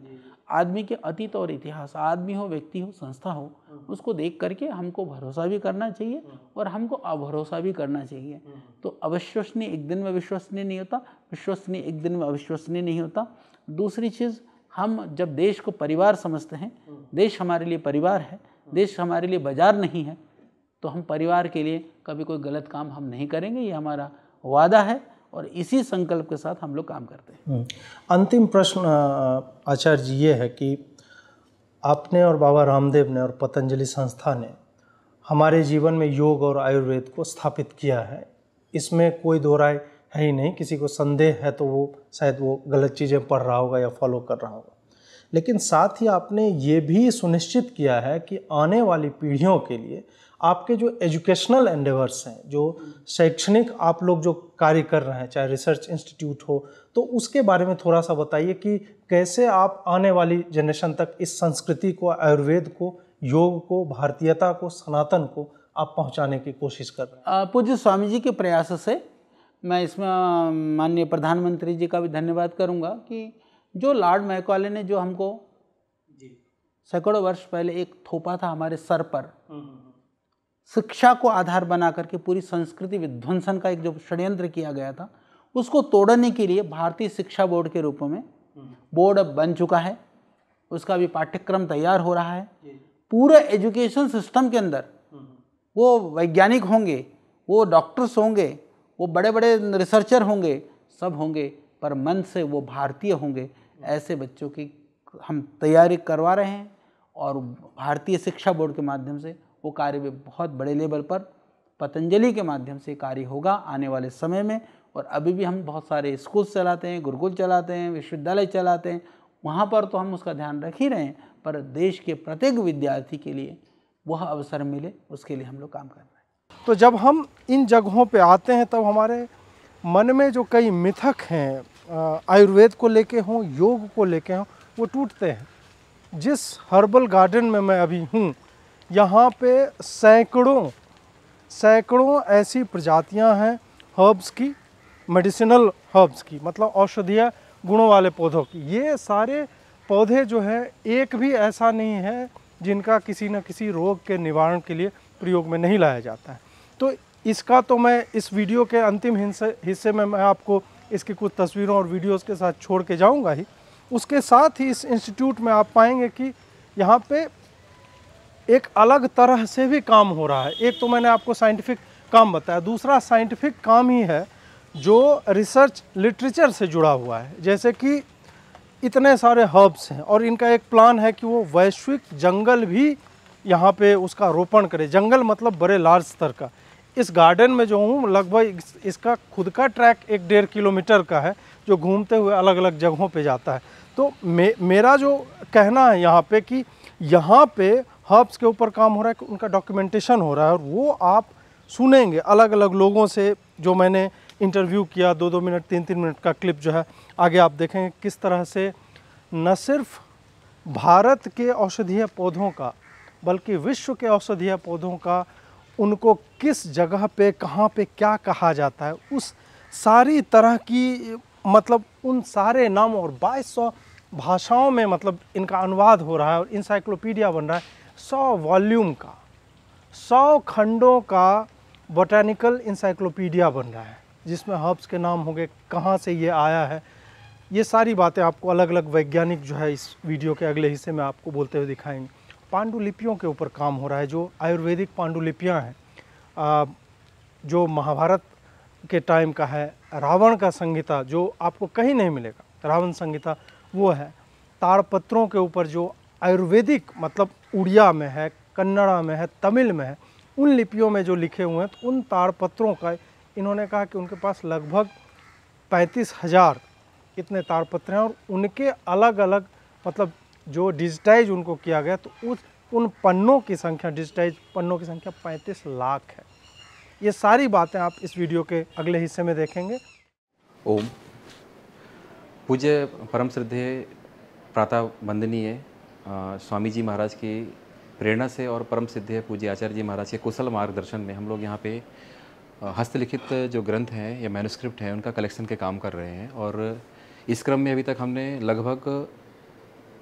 आदमी के अतीत और इतिहास आदमी हो व्यक्ति हो संस्था हो हाँ। उसको देख करके हमको भरोसा भी करना चाहिए हाँ। और हमको अभरोसा भी करना चाहिए हाँ। तो अविश्वसनीय एक दिन में विश्वसनीय नहीं होता विश्वसनीय एक दिन में अविश्वसनीय नहीं होता दूसरी चीज़ हम जब देश को परिवार समझते हैं देश हमारे लिए परिवार है देश हमारे लिए बाजार नहीं है तो हम परिवार के लिए कभी कोई गलत काम हम नहीं करेंगे ये हमारा वादा है और इसी संकल्प के साथ हम लोग काम करते हैं हम्म। अंतिम प्रश्न आचार्य जी ये है कि आपने और बाबा रामदेव ने और पतंजलि संस्था ने हमारे जीवन में योग और आयुर्वेद को स्थापित किया है इसमें कोई दो राय है ही नहीं किसी को संदेह है तो वो शायद वो गलत चीज़ें पढ़ रहा होगा या फॉलो कर रहा होगा लेकिन साथ ही आपने ये भी सुनिश्चित किया है कि आने वाली पीढ़ियों के लिए आपके जो एजुकेशनल एंडेवर्स हैं जो शैक्षणिक आप लोग जो कार्य कर रहे हैं चाहे रिसर्च इंस्टीट्यूट हो तो उसके बारे में थोड़ा सा बताइए कि कैसे आप आने वाली जनरेशन तक इस संस्कृति को आयुर्वेद को योग को भारतीयता को सनातन को आप पहुंचाने की कोशिश कर रहे हैं पूज्य स्वामी जी के प्रयास से मैं इसमें माननीय प्रधानमंत्री जी का भी धन्यवाद करूंगा कि जो लॉर्ड मैकॉले ने जो हमको सैकड़ों वर्ष पहले एक थोपा था हमारे सर पर हम्म। शिक्षा को आधार बना करके पूरी संस्कृति विध्वंसन का एक जो षड्यंत्र किया गया था उसको तोड़ने के लिए भारतीय शिक्षा बोर्ड के रूप में बोर्ड अब बन चुका है उसका भी पाठ्यक्रम तैयार हो रहा है पूरे एजुकेशन सिस्टम के अंदर हम्म। वो वैज्ञानिक होंगे वो डॉक्टर्स होंगे वो बड़े बड़े रिसर्चर होंगे सब होंगे पर मन से वो भारतीय होंगे ऐसे बच्चों की हम तैयारी करवा रहे हैं और भारतीय शिक्षा बोर्ड के माध्यम से वो कार्य भी बहुत बड़े लेवल पर पतंजलि के माध्यम से कार्य होगा आने वाले समय में और अभी भी हम बहुत सारे स्कूल्स चलाते हैं गुरुकुल चलाते हैं विश्वविद्यालय चलाते हैं वहाँ पर तो हम उसका ध्यान रख ही रहे हैं पर देश के प्रत्येक विद्यार्थी के लिए वह अवसर मिले उसके लिए हम लोग काम कर रहे हैं तो जब हम इन जगहों पर आते हैं तब हमारे मन में जो कई मिथक हैं आयुर्वेद को लेके हों योग को लेके हों वो टूटते हैं जिस हर्बल गार्डन में मैं अभी हूँ यहाँ पे सैकड़ों सैकड़ों ऐसी प्रजातियाँ हैं हर्ब्स की मेडिसिनल हर्ब्स की मतलब औषधीय गुणों वाले पौधों की ये सारे पौधे जो है एक भी ऐसा नहीं है जिनका किसी न किसी रोग के निवारण के लिए प्रयोग में नहीं लाया जाता है तो इसका तो मैं इस वीडियो के अंतिम हिस्से में मैं आपको इसकी कुछ तस्वीरों और वीडियोस के साथ छोड़ के जाऊंगा ही उसके साथ ही इस इंस्टीट्यूट में आप पाएंगे कि यहाँ पे एक अलग तरह से भी काम हो रहा है एक तो मैंने आपको साइंटिफिक काम बताया दूसरा साइंटिफिक काम ही है जो रिसर्च लिटरेचर से जुड़ा हुआ है जैसे कि इतने सारे हर्ब्स हैं और इनका एक प्लान है कि वो वैश्विक जंगल भी यहाँ पे उसका रोपण करे जंगल मतलब बड़े लार्ज स्तर का इस गार्डन में जो हूँ लगभग इसका खुद का ट्रैक एक डेढ़ किलोमीटर का है जो घूमते हुए अलग अलग जगहों पे जाता है तो मे मेरा जो कहना है यहाँ पे कि यहाँ पे हर्ब्स के ऊपर काम हो रहा है उनका डॉक्यूमेंटेशन हो रहा है और वो आप सुनेंगे अलग अलग लोगों से जो मैंने इंटरव्यू किया दो दो मिनट तीन तीन मिनट का क्लिप जो है आगे आप देखेंगे किस तरह से न सिर्फ भारत के औषधीय पौधों का बल्कि विश्व के औषधीय पौधों का उनको किस जगह पे कहाँ पे क्या कहा जाता है उस सारी तरह की मतलब उन सारे नामों और 2200 भाषाओं में मतलब इनका अनुवाद हो रहा है और इंसाइक्लोपीडिया बन रहा है सौ वॉल्यूम का सौ खंडों का बोटैनिकल इंसाइक्लोपीडिया बन रहा है जिसमें हर्ब्स के नाम होंगे कहाँ से ये आया है ये सारी बातें आपको अलग अलग वैज्ञानिक जो है इस वीडियो के अगले हिस्से में आपको बोलते हुए दिखाएंगे पांडुलिपियों के ऊपर काम हो रहा है जो आयुर्वेदिक पांडुलिपियाँ हैं जो महाभारत के टाइम का है रावण का संगीता जो आपको कहीं नहीं मिलेगा रावण संगीता वो है ताड़पत्रों के ऊपर जो आयुर्वेदिक मतलब उड़िया में है कन्नड़ा में है तमिल में है उन लिपियों में जो लिखे हुए हैं तो उन ताड़पत्रों का इन्होंने कहा कि उनके पास लगभग पैंतीस हज़ार इतने ताड़पत्र हैं और उनके अलग अलग मतलब जो डिजिटाइज उनको किया गया तो उस उन पन्नों की संख्या डिजिटाइज पन्नों की संख्या पैंतीस लाख है ये सारी बातें आप इस वीडियो के अगले हिस्से में देखेंगे ओम पूज्य परम श्रद्धे प्रातः वंदनीय स्वामी जी महाराज की प्रेरणा से और परम है पूज्य आचार्य जी महाराज के कुशल मार्गदर्शन में हम लोग यहाँ पे हस्तलिखित जो ग्रंथ हैं या मैनुस्क्रिप्ट हैं उनका कलेक्शन के काम कर रहे हैं और इस क्रम में अभी तक हमने लगभग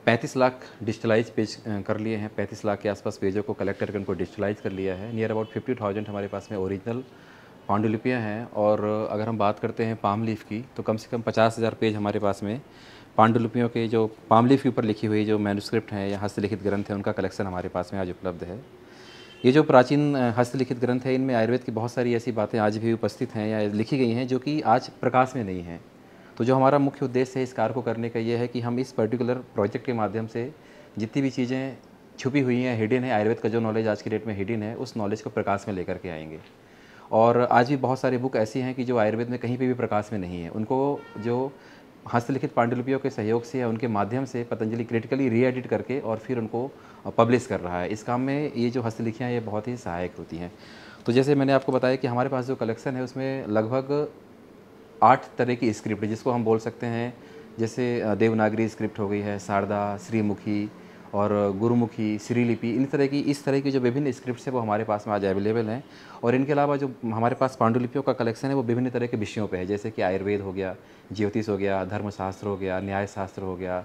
35 लाख डिजिटलाइज पेज कर लिए हैं 35 लाख के आसपास पेजों को कलेक्ट करके उनको डिजिटलाइज कर लिया है नियर अबाउट थाउजेंड हमारे पास में ओरिजिनल पांडुलिपियाँ हैं और अगर हम बात करते हैं पाम लीफ की तो कम से कम पचास हज़ार पेज हमारे पास में पांडुलिपियों के जो पामलिफ के ऊपर लिखी हुई जो मैनुस्क्रिप्ट हैं या हस्तलिखित ग्रंथ हैं उनका कलेक्शन हमारे पास में आज उपलब्ध है ये जो प्राचीन हस्तलिखित ग्रंथ है इनमें आयुर्वेद की बहुत सारी ऐसी बातें आज भी उपस्थित हैं या लिखी गई हैं जो कि आज प्रकाश में नहीं हैं तो जो हमारा मुख्य उद्देश्य है इस कार्य को करने का ये है कि हम इस पर्टिकुलर प्रोजेक्ट के माध्यम से जितनी भी चीज़ें छुपी हुई हैं हिडन है आयुर्वेद का जो नॉलेज आज की डेट में हिडन है उस नॉलेज को प्रकाश में लेकर के आएंगे और आज भी बहुत सारे बुक ऐसी हैं कि जो आयुर्वेद में कहीं पे भी प्रकाश में नहीं है उनको जो हस्तलिखित पांडुलिपियों के सहयोग से या उनके माध्यम से पतंजलि क्रिटिकली रीएडिट करके और फिर उनको पब्लिश कर रहा है इस काम में ये जो हस्तलिखियाँ ये बहुत ही सहायक होती हैं तो जैसे मैंने आपको बताया कि हमारे पास जो कलेक्शन है उसमें लगभग आठ तरह की स्क्रिप्ट जिसको हम बोल सकते हैं जैसे देवनागरी स्क्रिप्ट हो गई है शारदा श्रीमुखी और गुरुमुखी श्रीलिपि इन तरह की इस तरह की जो विभिन्न स्क्रिप्ट हैं वो हमारे पास में आज अवेलेबल हैं और इनके अलावा जो हमारे पास पांडुलिपियों का कलेक्शन है वो विभिन्न तरह के विषयों पर है जैसे कि आयुर्वेद हो गया ज्योतिष हो गया धर्मशास्त्र हो गया न्यायशास्त्र हो गया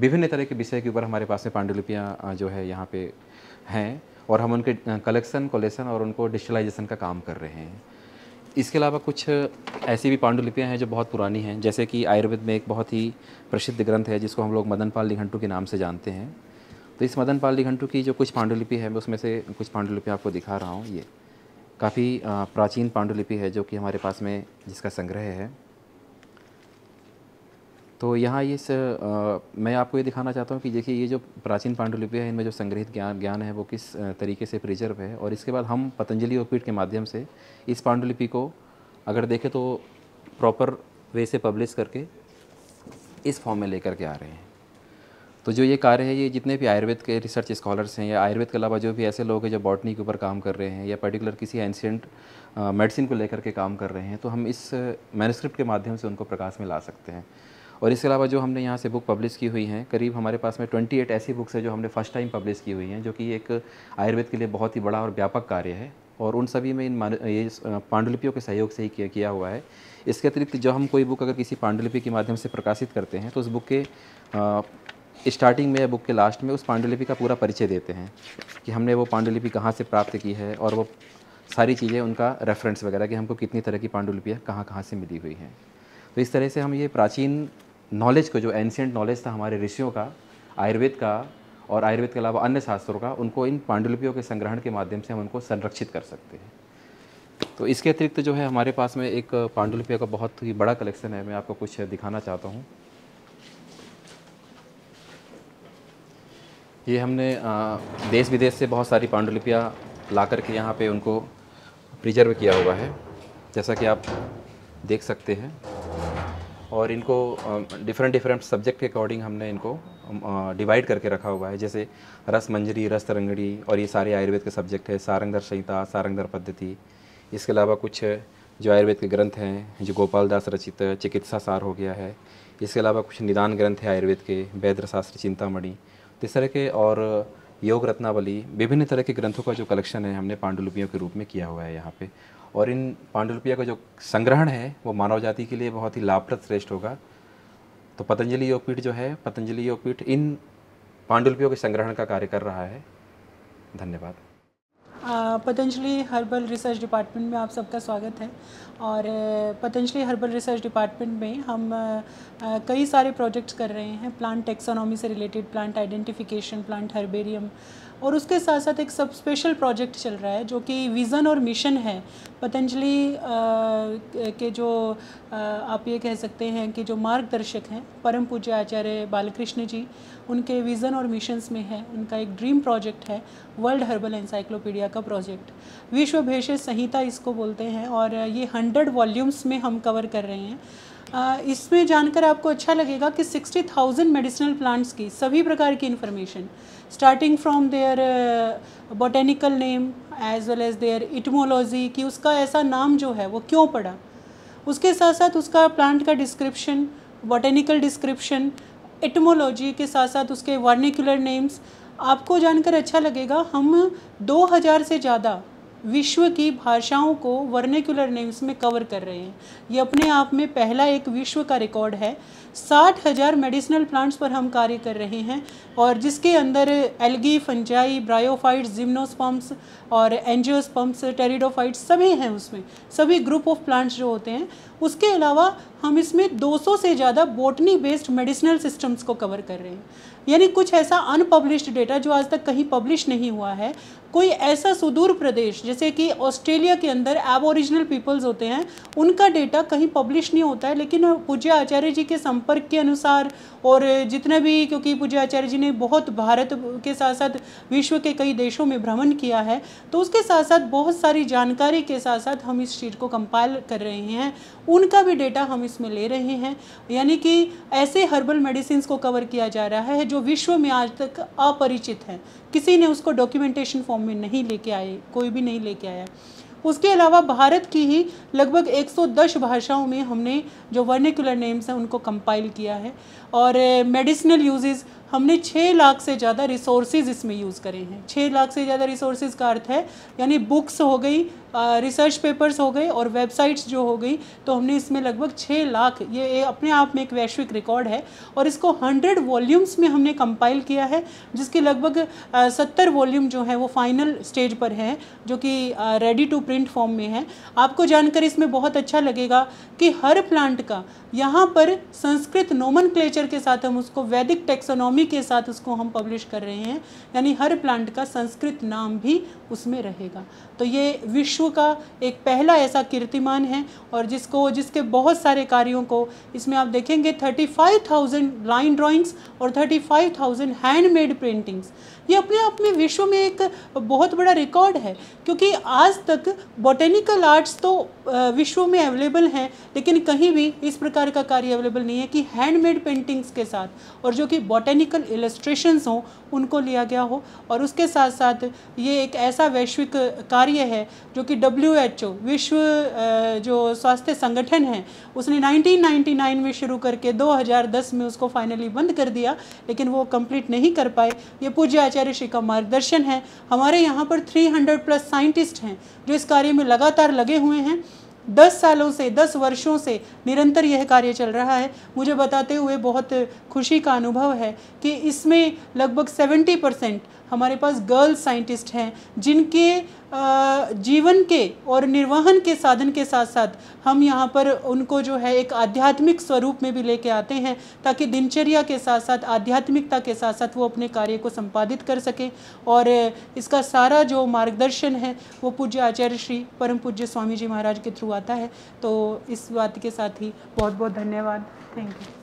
विभिन्न तरह के विषय के ऊपर हमारे पास में पांडुलिपियाँ जो है यहाँ पे हैं और हम उनके कलेक्शन कोलेक्शन और उनको डिजिटलाइजेशन का काम कर रहे हैं इसके अलावा कुछ ऐसी भी पांडुलिपियाँ हैं जो बहुत पुरानी हैं जैसे कि आयुर्वेद में एक बहुत ही प्रसिद्ध ग्रंथ है जिसको हम लोग मदन पाल निघंटू के नाम से जानते हैं तो इस मदन पाल निघंटू की जो कुछ पांडुलिपि है मैं उसमें से कुछ पांडुलिपि आपको दिखा रहा हूँ ये काफ़ी प्राचीन पांडुलिपि है जो कि हमारे पास में जिसका संग्रह है तो यहाँ इस मैं आपको ये दिखाना चाहता हूँ कि देखिए ये जो प्राचीन पांडुलिपि है इनमें जो संग्रहित ज्ञान ज्ञान है वो किस तरीके से प्रिजर्व है और इसके बाद हम पतंजलि पीठ के माध्यम से इस पांडुलिपि को अगर देखें तो प्रॉपर वे से पब्लिश करके इस फॉर्म में लेकर के आ रहे हैं तो जो ये कार्य है ये जितने भी आयुर्वेद के रिसर्च स्कॉलर्स हैं या आयुर्वेद के अलावा जो भी ऐसे लोग हैं जो बॉटनी के ऊपर काम कर रहे हैं या पर्टिकुलर किसी एंशियंट मेडिसिन को लेकर के काम कर रहे हैं तो हम इस मैनुस्क्रिप्ट के माध्यम से उनको प्रकाश में ला सकते हैं और इसके अलावा जो हमने यहाँ से बुक पब्लिश की हुई हैं करीब हमारे पास में एट ऐसी बुक्स हैं जो हमने फर्स्ट टाइम पब्लिश की हुई हैं जो कि एक आयुर्वेद के लिए बहुत ही बड़ा और व्यापक कार्य है और उन सभी में इन ये पांडुलिपियों के सहयोग से ही किया, किया हुआ है इसके अतिरिक्त जो हम कोई बुक अगर किसी पांडुलिपि के माध्यम से प्रकाशित करते हैं तो उस बुक के स्टार्टिंग में या बुक के लास्ट में उस पांडुलिपि का पूरा परिचय देते हैं कि हमने वो पांडुलिपि कहाँ से प्राप्त की है और वो सारी चीज़ें उनका रेफरेंस वगैरह कि हमको कितनी तरह की पांडुलिपियाँ कहाँ कहाँ से मिली हुई हैं तो इस तरह से हम ये प्राचीन नॉलेज को जो एंशियंट नॉलेज था हमारे ऋषियों का आयुर्वेद का और आयुर्वेद के अलावा अन्य शास्त्रों का उनको इन पांडुलिपियों के संग्रहण के माध्यम से हम उनको संरक्षित कर सकते हैं तो इसके अतिरिक्त जो है हमारे पास में एक पांडुलिपियों का बहुत ही बड़ा कलेक्शन है मैं आपको कुछ दिखाना चाहता हूँ ये हमने देश विदेश से बहुत सारी पांडुलिपियाँ ला कर के यहाँ पे उनको प्रिजर्व किया हुआ है जैसा कि आप देख सकते हैं और इनको डिफरेंट डिफरेंट सब्जेक्ट के अकॉर्डिंग हमने इनको डिवाइड करके रखा हुआ है जैसे रस मंजरी रस तरंगड़ी और ये सारे आयुर्वेद के सब्जेक्ट है सारंगधर संहिता सारंगधर पद्धति इसके अलावा कुछ जो आयुर्वेद के ग्रंथ हैं जो गोपाल दास रचित चिकित्सा सार हो गया है इसके अलावा कुछ निदान ग्रंथ है आयुर्वेद के वैद्र शास्त्र चिंतामणि इस तरह के और योग रत्नावली विभिन्न तरह के ग्रंथों का जो कलेक्शन है हमने पांडुलिपियों के रूप में किया हुआ है यहाँ पे और इन पांडुलिपिया का जो संग्रहण है वो मानव जाति के लिए बहुत ही लाभप्रद श्रेष्ठ होगा तो पतंजलि योगपीठ जो है पतंजलि योगपीठ इन पांडुलिपियों के संग्रहण का कार्य कर रहा है धन्यवाद पतंजलि हर्बल रिसर्च डिपार्टमेंट में आप सबका स्वागत है और पतंजलि हर्बल रिसर्च डिपार्टमेंट में हम कई सारे प्रोजेक्ट्स कर रहे हैं प्लांट टेक्सोनॉमी से related plant identification plant herbarium और उसके साथ साथ एक सब स्पेशल प्रोजेक्ट चल रहा है जो कि विज़न और मिशन है पतंजलि के जो आप ये कह सकते हैं कि जो मार्गदर्शक हैं परम पूज्य आचार्य बालकृष्ण जी उनके विज़न और मिशंस में है उनका एक ड्रीम प्रोजेक्ट है वर्ल्ड हर्बल एनसाइक्लोपीडिया का प्रोजेक्ट विश्व भेष संहिता इसको बोलते हैं और ये हंड्रेड वॉल्यूम्स में हम कवर कर रहे हैं इसमें जानकर आपको अच्छा लगेगा कि थाउजेंड मेडिसिनल प्लांट्स की सभी प्रकार की information starting from their botanical name as well as their etymology कि उसका ऐसा नाम जो है वो क्यों पड़ा उसके साथ साथ उसका प्लांट का डिस्क्रिप्शन बोटेनिकल डिस्क्रिप्शन एटमोलॉजी के साथ साथ उसके वर्निकुलर नेम्स आपको जानकर अच्छा लगेगा हम 2000 से ज़्यादा विश्व की भाषाओं को वर्नेकुलर नेम्स में कवर कर रहे हैं ये अपने आप में पहला एक विश्व का रिकॉर्ड है साठ हज़ार मेडिसिनल प्लांट्स पर हम कार्य कर रहे हैं और जिसके अंदर एल्गी फंजाई ब्रायोफाइट्स जिम्नोस्पम्प्स और एनजियोस्पम्प्स टेरिडोफाइट्स सभी हैं उसमें सभी ग्रुप ऑफ प्लांट्स जो होते हैं उसके अलावा हम इसमें 200 से ज़्यादा बोटनी बेस्ड मेडिसिनल सिस्टम्स को कवर कर रहे हैं यानी कुछ ऐसा अनपब्लिश्ड डेटा जो आज तक कहीं पब्लिश नहीं हुआ है कोई ऐसा सुदूर प्रदेश जैसे कि ऑस्ट्रेलिया के अंदर एब ओरिजिनल पीपल्स होते हैं उनका डेटा कहीं पब्लिश नहीं होता है लेकिन पूज्य आचार्य जी के संपर्क के अनुसार और जितने भी क्योंकि पूज्य आचार्य जी ने बहुत भारत के साथ साथ विश्व के कई देशों में भ्रमण किया है तो उसके साथ साथ बहुत सारी जानकारी के साथ साथ हम इस चीज़ को कंपाइल कर रहे हैं उनका भी डेटा हम इसमें ले रहे हैं यानी कि ऐसे हर्बल मेडिसिन को कवर किया जा रहा है जो विश्व में आज तक अपरिचित हैं किसी ने उसको डॉक्यूमेंटेशन फॉर्म में नहीं लेके आए कोई भी नहीं लेके आया उसके अलावा भारत की ही लगभग 110 भाषाओं में हमने जो वर्निकुलर नेम्स हैं उनको कंपाइल किया है और मेडिसिनल यूजेज़ हमने छः लाख से ज़्यादा रिसोर्सेज इसमें यूज़ करे हैं छः लाख से ज़्यादा रिसोर्सेज का अर्थ है यानी बुक्स हो गई रिसर्च पेपर्स हो गए और वेबसाइट्स जो हो गई तो हमने इसमें लगभग छः लाख ये अपने आप में एक वैश्विक रिकॉर्ड है और इसको हंड्रेड वॉल्यूम्स में हमने कंपाइल किया है जिसके लगभग सत्तर वॉल्यूम जो हैं वो फाइनल स्टेज पर हैं जो कि रेडी टू प्रिंट फॉर्म में है आपको जानकर इसमें बहुत अच्छा लगेगा कि हर प्लांट का यहाँ पर संस्कृत नोमन के साथ हम उसको वैदिक टेक्सोनॉमी के साथ उसको हम पब्लिश कर रहे हैं यानी हर प्लांट का संस्कृत नाम भी उसमें रहेगा तो ये विश्व का एक पहला ऐसा कीर्तिमान है और जिसको जिसके बहुत सारे कार्यों को इसमें आप देखेंगे 35,000 लाइन ड्राइंग्स और 35,000 हैंडमेड पेंटिंग्स ये अपने आप में विश्व में एक बहुत बड़ा रिकॉर्ड है क्योंकि आज तक बॉटेनिकल आर्ट्स तो विश्व में अवेलेबल हैं लेकिन कहीं भी इस प्रकार का कार्य अवेलेबल नहीं है कि हैंडमेड पेंटिंग्स के साथ और जो कि बॉटेनिकल इलस्ट्रेशंस हों उनको लिया गया हो और उसके साथ साथ ये एक ऐसा वैश्विक कार्य है जो कि डब्ल्यू विश्व जो स्वास्थ्य संगठन है उसने 1999 में शुरू करके 2010 में उसको फाइनली बंद कर दिया लेकिन वो कंप्लीट नहीं कर पाए ये पूज्य आचार्य श्री का मार्गदर्शन है हमारे यहाँ पर 300 प्लस साइंटिस्ट हैं जो इस कार्य में लगातार लगे हुए हैं दस सालों से दस वर्षों से निरंतर यह कार्य चल रहा है मुझे बताते हुए बहुत खुशी का अनुभव है कि इसमें लगभग सेवेंटी परसेंट हमारे पास गर्ल्स साइंटिस्ट हैं जिनके जीवन के और निर्वहन के साधन के साथ साथ हम यहाँ पर उनको जो है एक आध्यात्मिक स्वरूप में भी लेके आते हैं ताकि दिनचर्या के साथ साथ आध्यात्मिकता के साथ साथ वो अपने कार्य को संपादित कर सकें और इसका सारा जो मार्गदर्शन है वो पूज्य आचार्य श्री परम पूज्य स्वामी जी महाराज के थ्रू आता है तो इस बात के साथ ही बहुत बहुत धन्यवाद थैंक यू